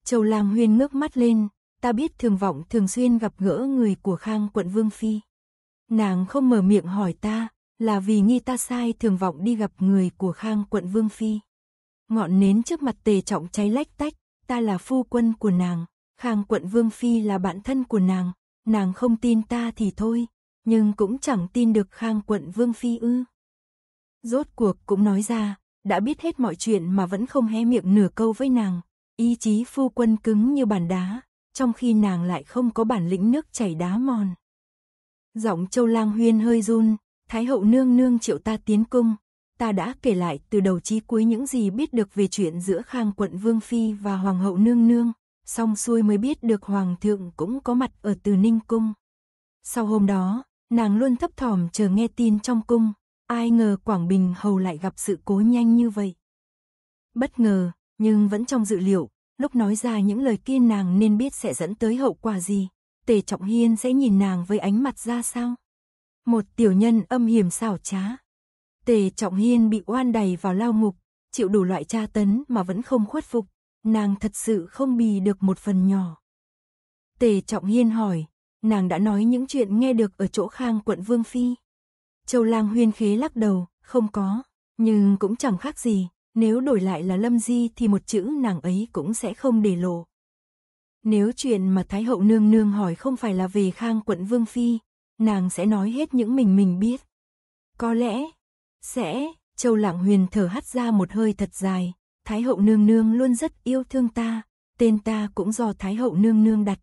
Châu Lam Huyên ngước mắt lên, ta biết thường vọng thường xuyên gặp gỡ người của Khang quận Vương Phi. Nàng không mở miệng hỏi ta, là vì nghi ta sai thường vọng đi gặp người của Khang quận Vương Phi. Ngọn nến trước mặt tề trọng cháy lách tách, ta là phu quân của nàng, Khang quận Vương Phi là bạn thân của nàng, nàng không tin ta thì thôi, nhưng cũng chẳng tin được Khang quận Vương Phi ư. Rốt cuộc cũng nói ra, đã biết hết mọi chuyện mà vẫn không hé miệng nửa câu với nàng, ý chí phu quân cứng như bàn đá, trong khi nàng lại không có bản lĩnh nước chảy đá mòn. Giọng Châu Lang Huyên hơi run, Thái hậu nương nương triệu ta tiến cung, ta đã kể lại từ đầu chí cuối những gì biết được về chuyện giữa Khang quận Vương Phi và Hoàng hậu Nương Nương, xong xuôi mới biết được Hoàng thượng cũng có mặt ở từ Ninh Cung. Sau hôm đó, nàng luôn thấp thỏm chờ nghe tin trong cung, ai ngờ Quảng Bình Hầu lại gặp sự cố nhanh như vậy. Bất ngờ, nhưng vẫn trong dự liệu, lúc nói ra những lời kia nàng nên biết sẽ dẫn tới hậu quả gì, Tề Trọng Hiên sẽ nhìn nàng với ánh mặt ra sao? Một tiểu nhân âm hiểm xảo trá. Tề Trọng Hiên bị oan đầy vào lao ngục, chịu đủ loại tra tấn mà vẫn không khuất phục, nàng thật sự không bì được một phần nhỏ. Tề Trọng Hiên hỏi, nàng đã nói những chuyện nghe được ở chỗ khang quận Vương Phi. Châu Lang huyên khế lắc đầu, không có, nhưng cũng chẳng khác gì, nếu đổi lại là Lâm Di thì một chữ nàng ấy cũng sẽ không để lộ. Nếu chuyện mà Thái Hậu Nương Nương hỏi không phải là về khang quận Vương Phi, nàng sẽ nói hết những mình mình biết. Có lẽ, sẽ, Châu Lạng Huyền thở hắt ra một hơi thật dài, Thái hậu nương nương luôn rất yêu thương ta, tên ta cũng do Thái hậu nương nương đặt.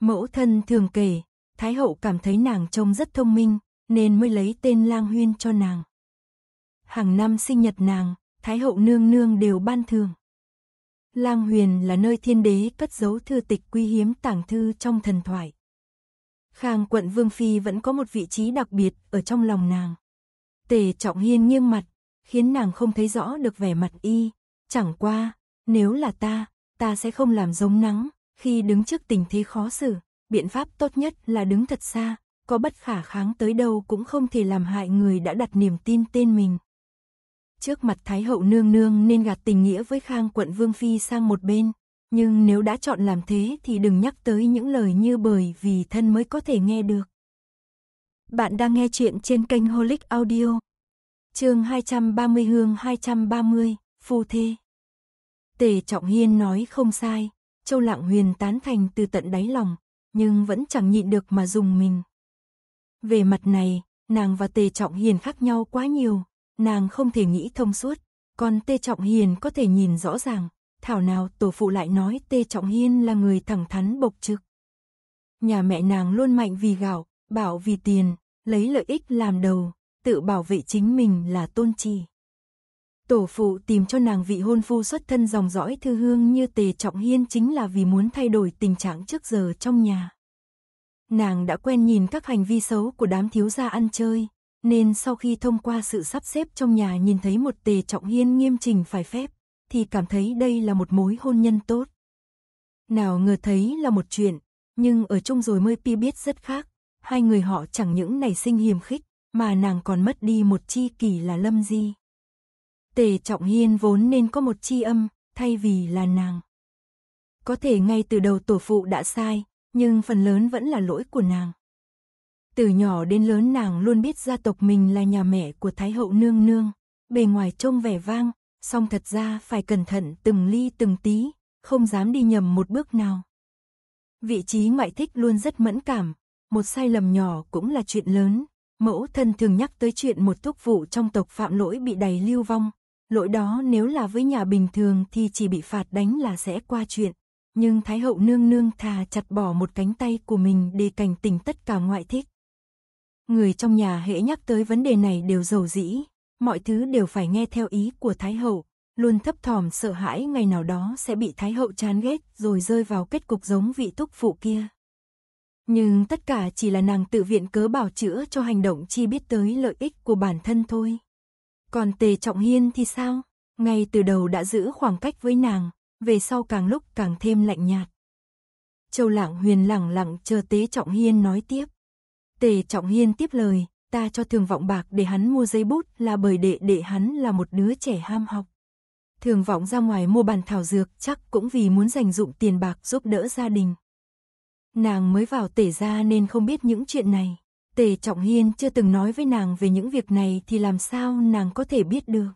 Mẫu thân thường kể, Thái hậu cảm thấy nàng trông rất thông minh, nên mới lấy tên Lang Huyên cho nàng. Hàng năm sinh nhật nàng, Thái hậu nương nương đều ban thường. Lang Huyền là nơi thiên đế cất giấu thư tịch quý hiếm tàng thư trong thần thoại. Khang quận Vương Phi vẫn có một vị trí đặc biệt ở trong lòng nàng. Tề Trọng Hiên nghiêng mặt, khiến nàng không thấy rõ được vẻ mặt y. Chẳng qua, nếu là ta, ta sẽ không làm giống nắng, khi đứng trước tình thế khó xử, biện pháp tốt nhất là đứng thật xa, có bất khả kháng tới đâu cũng không thể làm hại người đã đặt niềm tin tên mình. Trước mặt Thái hậu nương nương nên gạt tình nghĩa với Khang quận Vương Phi sang một bên, nhưng nếu đã chọn làm thế thì đừng nhắc tới những lời như bởi vì thân mới có thể nghe được. Bạn đang nghe chuyện trên kênh Holic Audio. Chương 230 Hương 230, Phu thê. Tề Trọng Hiên nói không sai, Châu Lạng Huyền tán thành từ tận đáy lòng, nhưng vẫn chẳng nhịn được mà dùng mình. Về mặt này, nàng và Tề Trọng Hiền khác nhau quá nhiều, nàng không thể nghĩ thông suốt, còn Tề Trọng Hiền có thể nhìn rõ ràng, thảo nào tổ phụ lại nói Tề Trọng Hiên là người thẳng thắn bộc trực. Nhà mẹ nàng luôn mạnh vì gạo, bảo vì tiền, lấy lợi ích làm đầu, tự bảo vệ chính mình là tôn trì. Tổ phụ tìm cho nàng vị hôn phu xuất thân dòng dõi thư hương như Tề Trọng Hiên chính là vì muốn thay đổi tình trạng trước giờ trong nhà. Nàng đã quen nhìn các hành vi xấu của đám thiếu gia ăn chơi, nên sau khi thông qua sự sắp xếp trong nhà nhìn thấy một Tề Trọng Hiên nghiêm trình phải phép, thì cảm thấy đây là một mối hôn nhân tốt. Nào ngờ thấy là một chuyện, nhưng ở chung rồi mới pi biết rất khác, hai người họ chẳng những nảy sinh hiềm khích, mà nàng còn mất đi một chi kỳ là Lâm Di. Tề Trọng Hiên vốn nên có một chi âm, thay vì là nàng. Có thể ngay từ đầu tổ phụ đã sai, nhưng phần lớn vẫn là lỗi của nàng. Từ nhỏ đến lớn nàng luôn biết gia tộc mình là nhà mẹ của Thái hậu nương nương, bề ngoài trông vẻ vang, song thật ra phải cẩn thận từng ly từng tí, không dám đi nhầm một bước nào. Vị trí ngoại thích luôn rất mẫn cảm, một sai lầm nhỏ cũng là chuyện lớn. Mẫu thân thường nhắc tới chuyện một thúc vụ trong tộc phạm lỗi bị đầy lưu vong. Lỗi đó nếu là với nhà bình thường thì chỉ bị phạt đánh là sẽ qua chuyện. Nhưng Thái hậu nương nương thà chặt bỏ một cánh tay của mình để cảnh tỉnh tất cả ngoại thích. Người trong nhà hễ nhắc tới vấn đề này đều giàu dĩ, mọi thứ đều phải nghe theo ý của Thái hậu, luôn thấp thỏm sợ hãi ngày nào đó sẽ bị Thái hậu chán ghét rồi rơi vào kết cục giống vị túc phụ kia. Nhưng tất cả chỉ là nàng tự viện cớ bảo chữa cho hành động chi biết tới lợi ích của bản thân thôi. Còn Tề Trọng Hiên thì sao? Ngay từ đầu đã giữ khoảng cách với nàng, về sau càng lúc càng thêm lạnh nhạt. Châu Lạng Huyền lẳng lặng chờ Tế Trọng Hiên nói tiếp. Tề Trọng Hiên tiếp lời, ta cho Thường Vọng Bạc để hắn mua giấy bút là bởi đệ đệ hắn là một đứa trẻ ham học. Thường Vọng ra ngoài mua bàn thảo dược chắc cũng vì muốn dành dụng tiền bạc giúp đỡ gia đình. Nàng mới vào tể ra nên không biết những chuyện này. Tề Trọng Hiên chưa từng nói với nàng về những việc này thì làm sao nàng có thể biết được.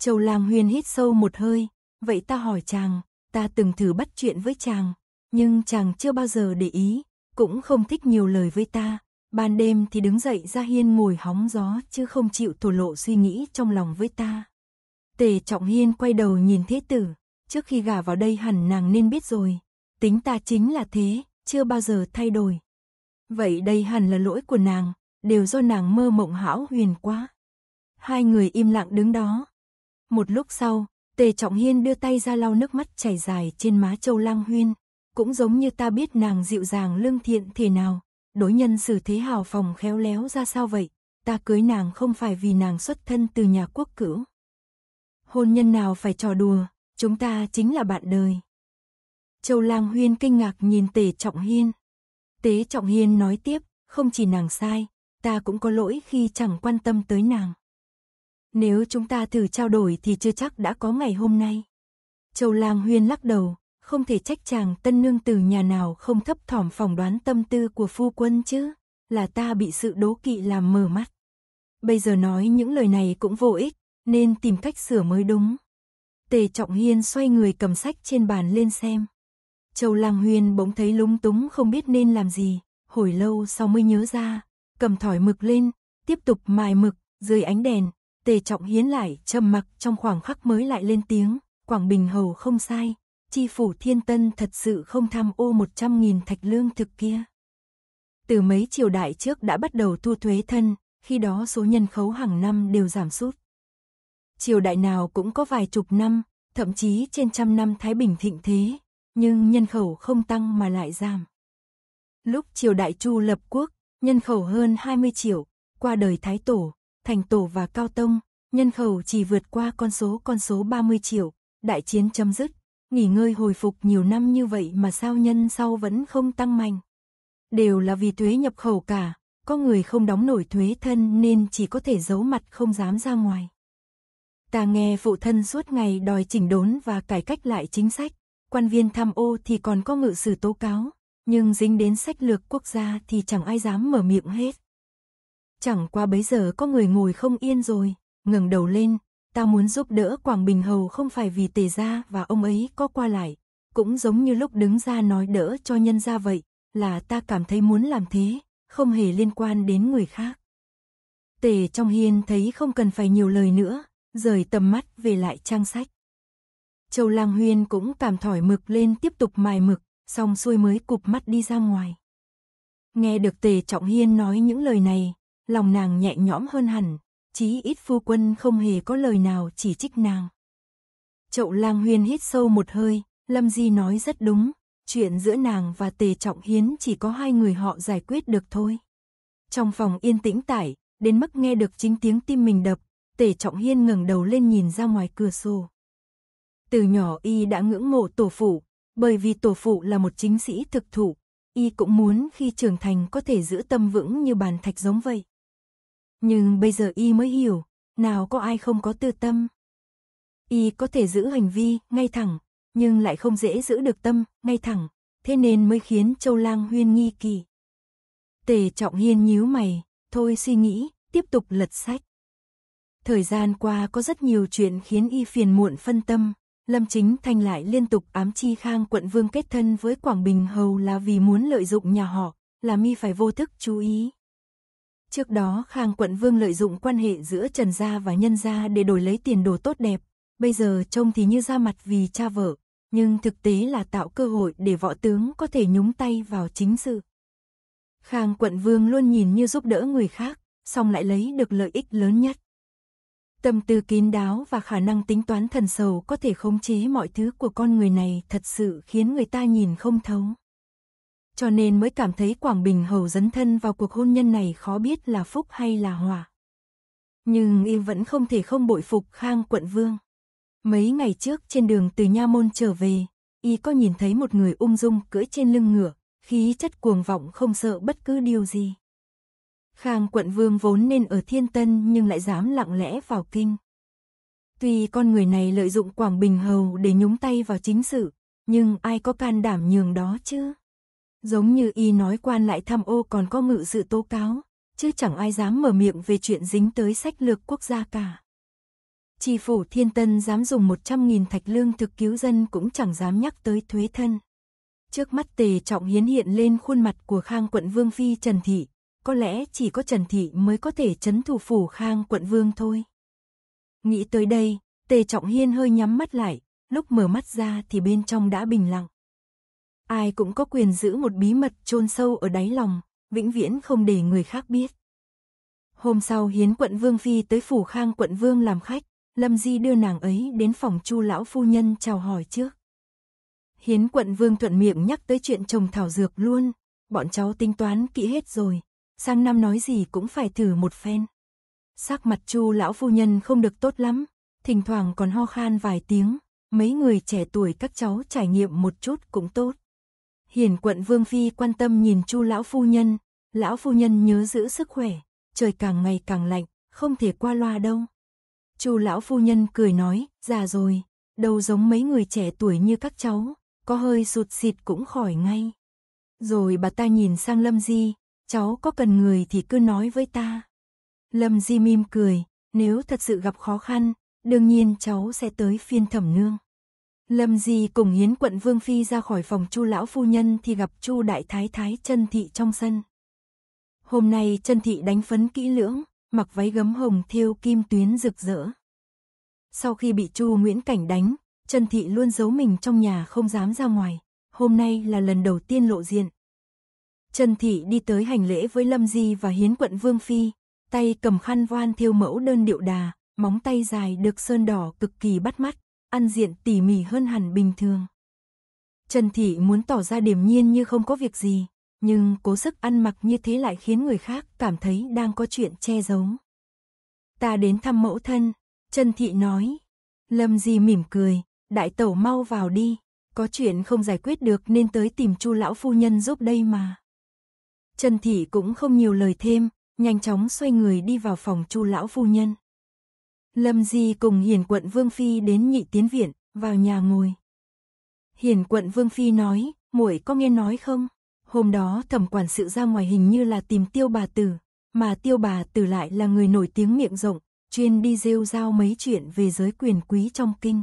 Châu Lang Huyên hít sâu một hơi, vậy ta hỏi chàng, ta từng thử bắt chuyện với chàng, nhưng chàng chưa bao giờ để ý, cũng không thích nhiều lời với ta. Ban đêm thì đứng dậy ra hiên ngồi hóng gió chứ không chịu thổ lộ suy nghĩ trong lòng với ta. Tề Trọng Hiên quay đầu nhìn thế tử, trước khi gả vào đây hẳn nàng nên biết rồi, Tính ta chính là thế, chưa bao giờ thay đổi. Vậy đây hẳn là lỗi của nàng, đều do nàng mơ mộng hão huyền quá. Hai người im lặng đứng đó. Một lúc sau, Tề Trọng Hiên đưa tay ra lau nước mắt chảy dài trên má Châu Lang Huyên. Cũng giống như ta biết nàng dịu dàng lương thiện thế nào, đối nhân xử thế hào phòng khéo léo ra sao vậy, ta cưới nàng không phải vì nàng xuất thân từ nhà quốc cửu. Hôn nhân nào phải trò đùa, chúng ta chính là bạn đời. Châu Lang Huyên kinh ngạc nhìn Tề Trọng Hiên. Tế Trọng Hiên nói tiếp, không chỉ nàng sai, ta cũng có lỗi khi chẳng quan tâm tới nàng. Nếu chúng ta thử trao đổi thì chưa chắc đã có ngày hôm nay. Châu Lang Huyên lắc đầu, không thể trách chàng tân nương từ nhà nào không thấp thỏm phỏng đoán tâm tư của phu quân chứ, là ta bị sự đố kỵ làm mờ mắt. Bây giờ nói những lời này cũng vô ích, nên tìm cách sửa mới đúng. Tề Trọng Hiên xoay người cầm sách trên bàn lên xem. Châu Lang Huyên bỗng thấy lúng túng không biết nên làm gì, hồi lâu sau mới nhớ ra, cầm thỏi mực lên, tiếp tục mài mực, dưới ánh đèn, Tề Trọng Hiến lại trầm mặc trong khoảng khắc mới lại lên tiếng, Quảng Bình Hầu không sai, chi phủ Thiên Tân thật sự không tham ô 100.000 thạch lương thực kia. Từ mấy triều đại trước đã bắt đầu thu thuế thân, khi đó số nhân khẩu hàng năm đều giảm sút. Triều đại nào cũng có vài chục năm, thậm chí trên trăm năm Thái Bình thịnh thế, nhưng nhân khẩu không tăng mà lại giảm. Lúc triều đại Chu lập quốc, nhân khẩu hơn 20 triệu, qua đời Thái Tổ, Thành Tổ và Cao Tông, nhân khẩu chỉ vượt qua con số con số 30 triệu, đại chiến chấm dứt, nghỉ ngơi hồi phục nhiều năm như vậy mà sao nhân sau vẫn không tăng mạnh. Đều là vì thuế nhập khẩu cả, có người không đóng nổi thuế thân nên chỉ có thể giấu mặt không dám ra ngoài. Ta nghe phụ thân suốt ngày đòi chỉnh đốn và cải cách lại chính sách, quan viên tham ô thì còn có ngự sử tố cáo, nhưng dính đến sách lược quốc gia thì chẳng ai dám mở miệng hết. Chẳng qua bấy giờ có người ngồi không yên rồi, ngẩng đầu lên, ta muốn giúp đỡ Quảng Bình Hầu không phải vì tề gia và ông ấy có qua lại, cũng giống như lúc đứng ra nói đỡ cho nhân gia vậy, là ta cảm thấy muốn làm thế, không hề liên quan đến người khác. Tề trong hiên thấy không cần phải nhiều lời nữa, rời tầm mắt về lại trang sách. Châu Lang Huyên cũng cảm thỏi mực lên tiếp tục mài mực, xong xuôi mới cụp mắt đi ra ngoài. Nghe được Tề Trọng Hiên nói những lời này, lòng nàng nhẹ nhõm hơn hẳn, chí ít phu quân không hề có lời nào chỉ trích nàng. Chậu lang huyên hít sâu một hơi, Lâm Di nói rất đúng, chuyện giữa nàng và Tề Trọng Hiến chỉ có hai người họ giải quyết được thôi. Trong phòng yên tĩnh tải, đến mức nghe được chính tiếng tim mình đập, Tề Trọng Hiên ngẩng đầu lên nhìn ra ngoài cửa sổ. Từ nhỏ y đã ngưỡng mộ tổ phụ, bởi vì tổ phụ là một chính sĩ thực thụ, y cũng muốn khi trưởng thành có thể giữ tâm vững như bàn thạch giống vậy. Nhưng bây giờ y mới hiểu, nào có ai không có tư tâm. Y có thể giữ hành vi ngay thẳng, nhưng lại không dễ giữ được tâm ngay thẳng, thế nên mới khiến Châu Lang Huyên nghi kỳ. Tề Trọng Hiên nhíu mày, thôi suy nghĩ, tiếp tục lật sách. Thời gian qua có rất nhiều chuyện khiến y phiền muộn phân tâm, Lâm Chính Thanh lại liên tục ám chi Khang quận vương kết thân với Quảng Bình Hầu là vì muốn lợi dụng nhà họ, là mi phải vô thức chú ý. Trước đó Khang quận vương lợi dụng quan hệ giữa Trần Gia và Nhân Gia để đổi lấy tiền đồ tốt đẹp, bây giờ trông thì như ra mặt vì cha vợ, nhưng thực tế là tạo cơ hội để võ tướng có thể nhúng tay vào chính sự. Khang quận vương luôn nhìn như giúp đỡ người khác, song lại lấy được lợi ích lớn nhất. Tâm tư kín đáo và khả năng tính toán thần sầu có thể khống chế mọi thứ của con người này thật sự khiến người ta nhìn không thấu. Cho nên mới cảm thấy Quảng Bình Hầu dấn thân vào cuộc hôn nhân này khó biết là phúc hay là họa. Nhưng y vẫn không thể không bội phục Khang Quận Vương. Mấy ngày trước trên đường từ Nha Môn trở về, y có nhìn thấy một người ung dung cưỡi trên lưng ngựa, khí chất cuồng vọng không sợ bất cứ điều gì. Khang quận vương vốn nên ở thiên tân nhưng lại dám lặng lẽ vào kinh. Tuy con người này lợi dụng Quảng Bình Hầu để nhúng tay vào chính sự, nhưng ai có can đảm nhường đó chứ? Giống như y nói quan lại tham ô còn có ngự sự tố cáo, chứ chẳng ai dám mở miệng về chuyện dính tới sách lược quốc gia cả. Chỉ phủ thiên tân dám dùng 100.000 thạch lương thực cứu dân cũng chẳng dám nhắc tới thuế thân. Trước mắt tề trọng hiến hiện lên khuôn mặt của khang quận Vương Phi Trần Thị, có lẽ chỉ có Trần Thị mới có thể chấn thủ phủ khang quận vương thôi. Nghĩ tới đây, Tề Trọng Hiên hơi nhắm mắt lại, lúc mở mắt ra thì bên trong đã bình lặng. Ai cũng có quyền giữ một bí mật chôn sâu ở đáy lòng, vĩnh viễn không để người khác biết. Hôm sau Hiến quận Vương Phi tới phủ khang quận Vương làm khách, Lâm Di đưa nàng ấy đến phòng chu lão phu nhân chào hỏi trước. Hiến quận Vương thuận miệng nhắc tới chuyện trồng thảo dược luôn, bọn cháu tính toán kỹ hết rồi, sang năm nói gì cũng phải thử một phen. Sắc mặt chu lão phu nhân không được tốt lắm, thỉnh thoảng còn ho khan vài tiếng, mấy người trẻ tuổi các cháu trải nghiệm một chút cũng tốt. Hiển quận Vương Phi quan tâm nhìn chu lão phu nhân, lão phu nhân nhớ giữ sức khỏe, trời càng ngày càng lạnh, không thể qua loa đâu. Chu lão phu nhân cười nói, già rồi, đầu giống mấy người trẻ tuổi như các cháu, có hơi sụt xịt cũng khỏi ngay. Rồi bà ta nhìn sang Lâm Di, cháu có cần người thì cứ nói với ta. Lâm Di mỉm cười, nếu thật sự gặp khó khăn, đương nhiên cháu sẽ tới phiên thẩm nương. Lâm Di cùng Hiến quận Vương Phi ra khỏi phòng Chu lão phu nhân thì gặp Chu đại thái thái chân thị trong sân. Hôm nay chân thị đánh phấn kỹ lưỡng, mặc váy gấm hồng thêu kim tuyến rực rỡ. Sau khi bị Chu Nguyễn Cảnh đánh, chân thị luôn giấu mình trong nhà không dám ra ngoài. Hôm nay là lần đầu tiên lộ diện, Trần Thị đi tới hành lễ với Lâm Di và Hiến quận Vương Phi, tay cầm khăn voan thiêu mẫu đơn điệu đà, móng tay dài được sơn đỏ cực kỳ bắt mắt, ăn diện tỉ mỉ hơn hẳn bình thường. Trần Thị muốn tỏ ra điềm nhiên như không có việc gì, nhưng cố sức ăn mặc như thế lại khiến người khác cảm thấy đang có chuyện che giấu. Ta đến thăm mẫu thân, Trần Thị nói. Lâm Di mỉm cười, đại tẩu mau vào đi, có chuyện không giải quyết được nên tới tìm Chu lão phu nhân giúp đây mà. Trần Thị cũng không nhiều lời thêm, nhanh chóng xoay người đi vào phòng chu lão phu nhân. Lâm Di cùng hiền quận Vương Phi đến nhị tiến viện, vào nhà ngồi. Hiền quận Vương Phi nói, muội có nghe nói không? Hôm đó thẩm quản sự ra ngoài hình như là tìm tiêu bà tử, mà tiêu bà tử lại là người nổi tiếng miệng rộng, chuyên đi rêu rao mấy chuyện về giới quyền quý trong kinh.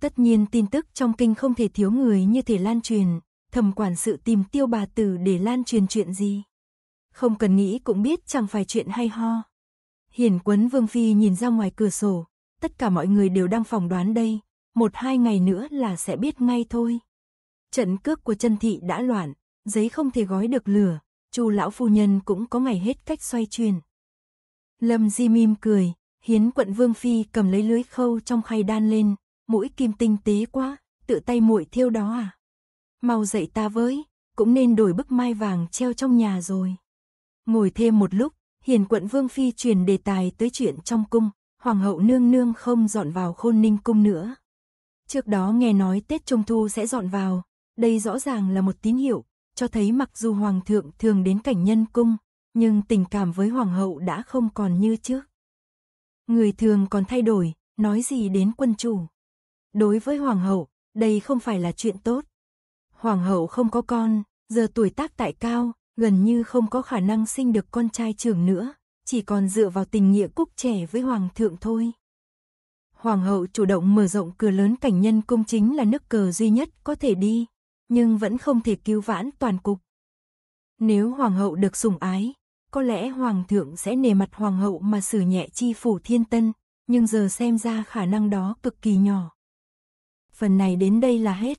Tất nhiên tin tức trong kinh không thể thiếu người như thể lan truyền, thẩm quản sự tìm tiêu bà tử để lan truyền chuyện gì. Không cần nghĩ cũng biết chẳng phải chuyện hay ho. Hiển quấn Vương Phi nhìn ra ngoài cửa sổ, tất cả mọi người đều đang phỏng đoán đây, một hai ngày nữa là sẽ biết ngay thôi. Trận cước của chân thị đã loạn, giấy không thể gói được lửa, chu lão phu nhân cũng có ngày hết cách xoay chuyển. Lâm Di mim cười, hiến quận Vương Phi cầm lấy lưới khâu trong khay đan lên, mũi kim tinh tế quá, tự tay muội thiêu đó à. Mau dậy ta với, cũng nên đổi bức mai vàng treo trong nhà rồi. Ngồi thêm một lúc, hiền quận Vương Phi truyền đề tài tới chuyện trong cung, Hoàng hậu nương nương không dọn vào khôn ninh cung nữa. Trước đó nghe nói Tết Trung Thu sẽ dọn vào, đây rõ ràng là một tín hiệu, cho thấy mặc dù Hoàng thượng thường đến cảnh nhân cung, nhưng tình cảm với Hoàng hậu đã không còn như trước. Người thường còn thay đổi, nói gì đến quân chủ. Đối với Hoàng hậu, đây không phải là chuyện tốt, Hoàng hậu không có con, giờ tuổi tác tại cao, gần như không có khả năng sinh được con trai trưởng nữa, chỉ còn dựa vào tình nghĩa cúc trẻ với hoàng thượng thôi. Hoàng hậu chủ động mở rộng cửa lớn cảnh nhân cung chính là nước cờ duy nhất có thể đi, nhưng vẫn không thể cứu vãn toàn cục. Nếu hoàng hậu được sủng ái, có lẽ hoàng thượng sẽ nề mặt hoàng hậu mà xử nhẹ chi phủ thiên tân, nhưng giờ xem ra khả năng đó cực kỳ nhỏ. Phần này đến đây là hết.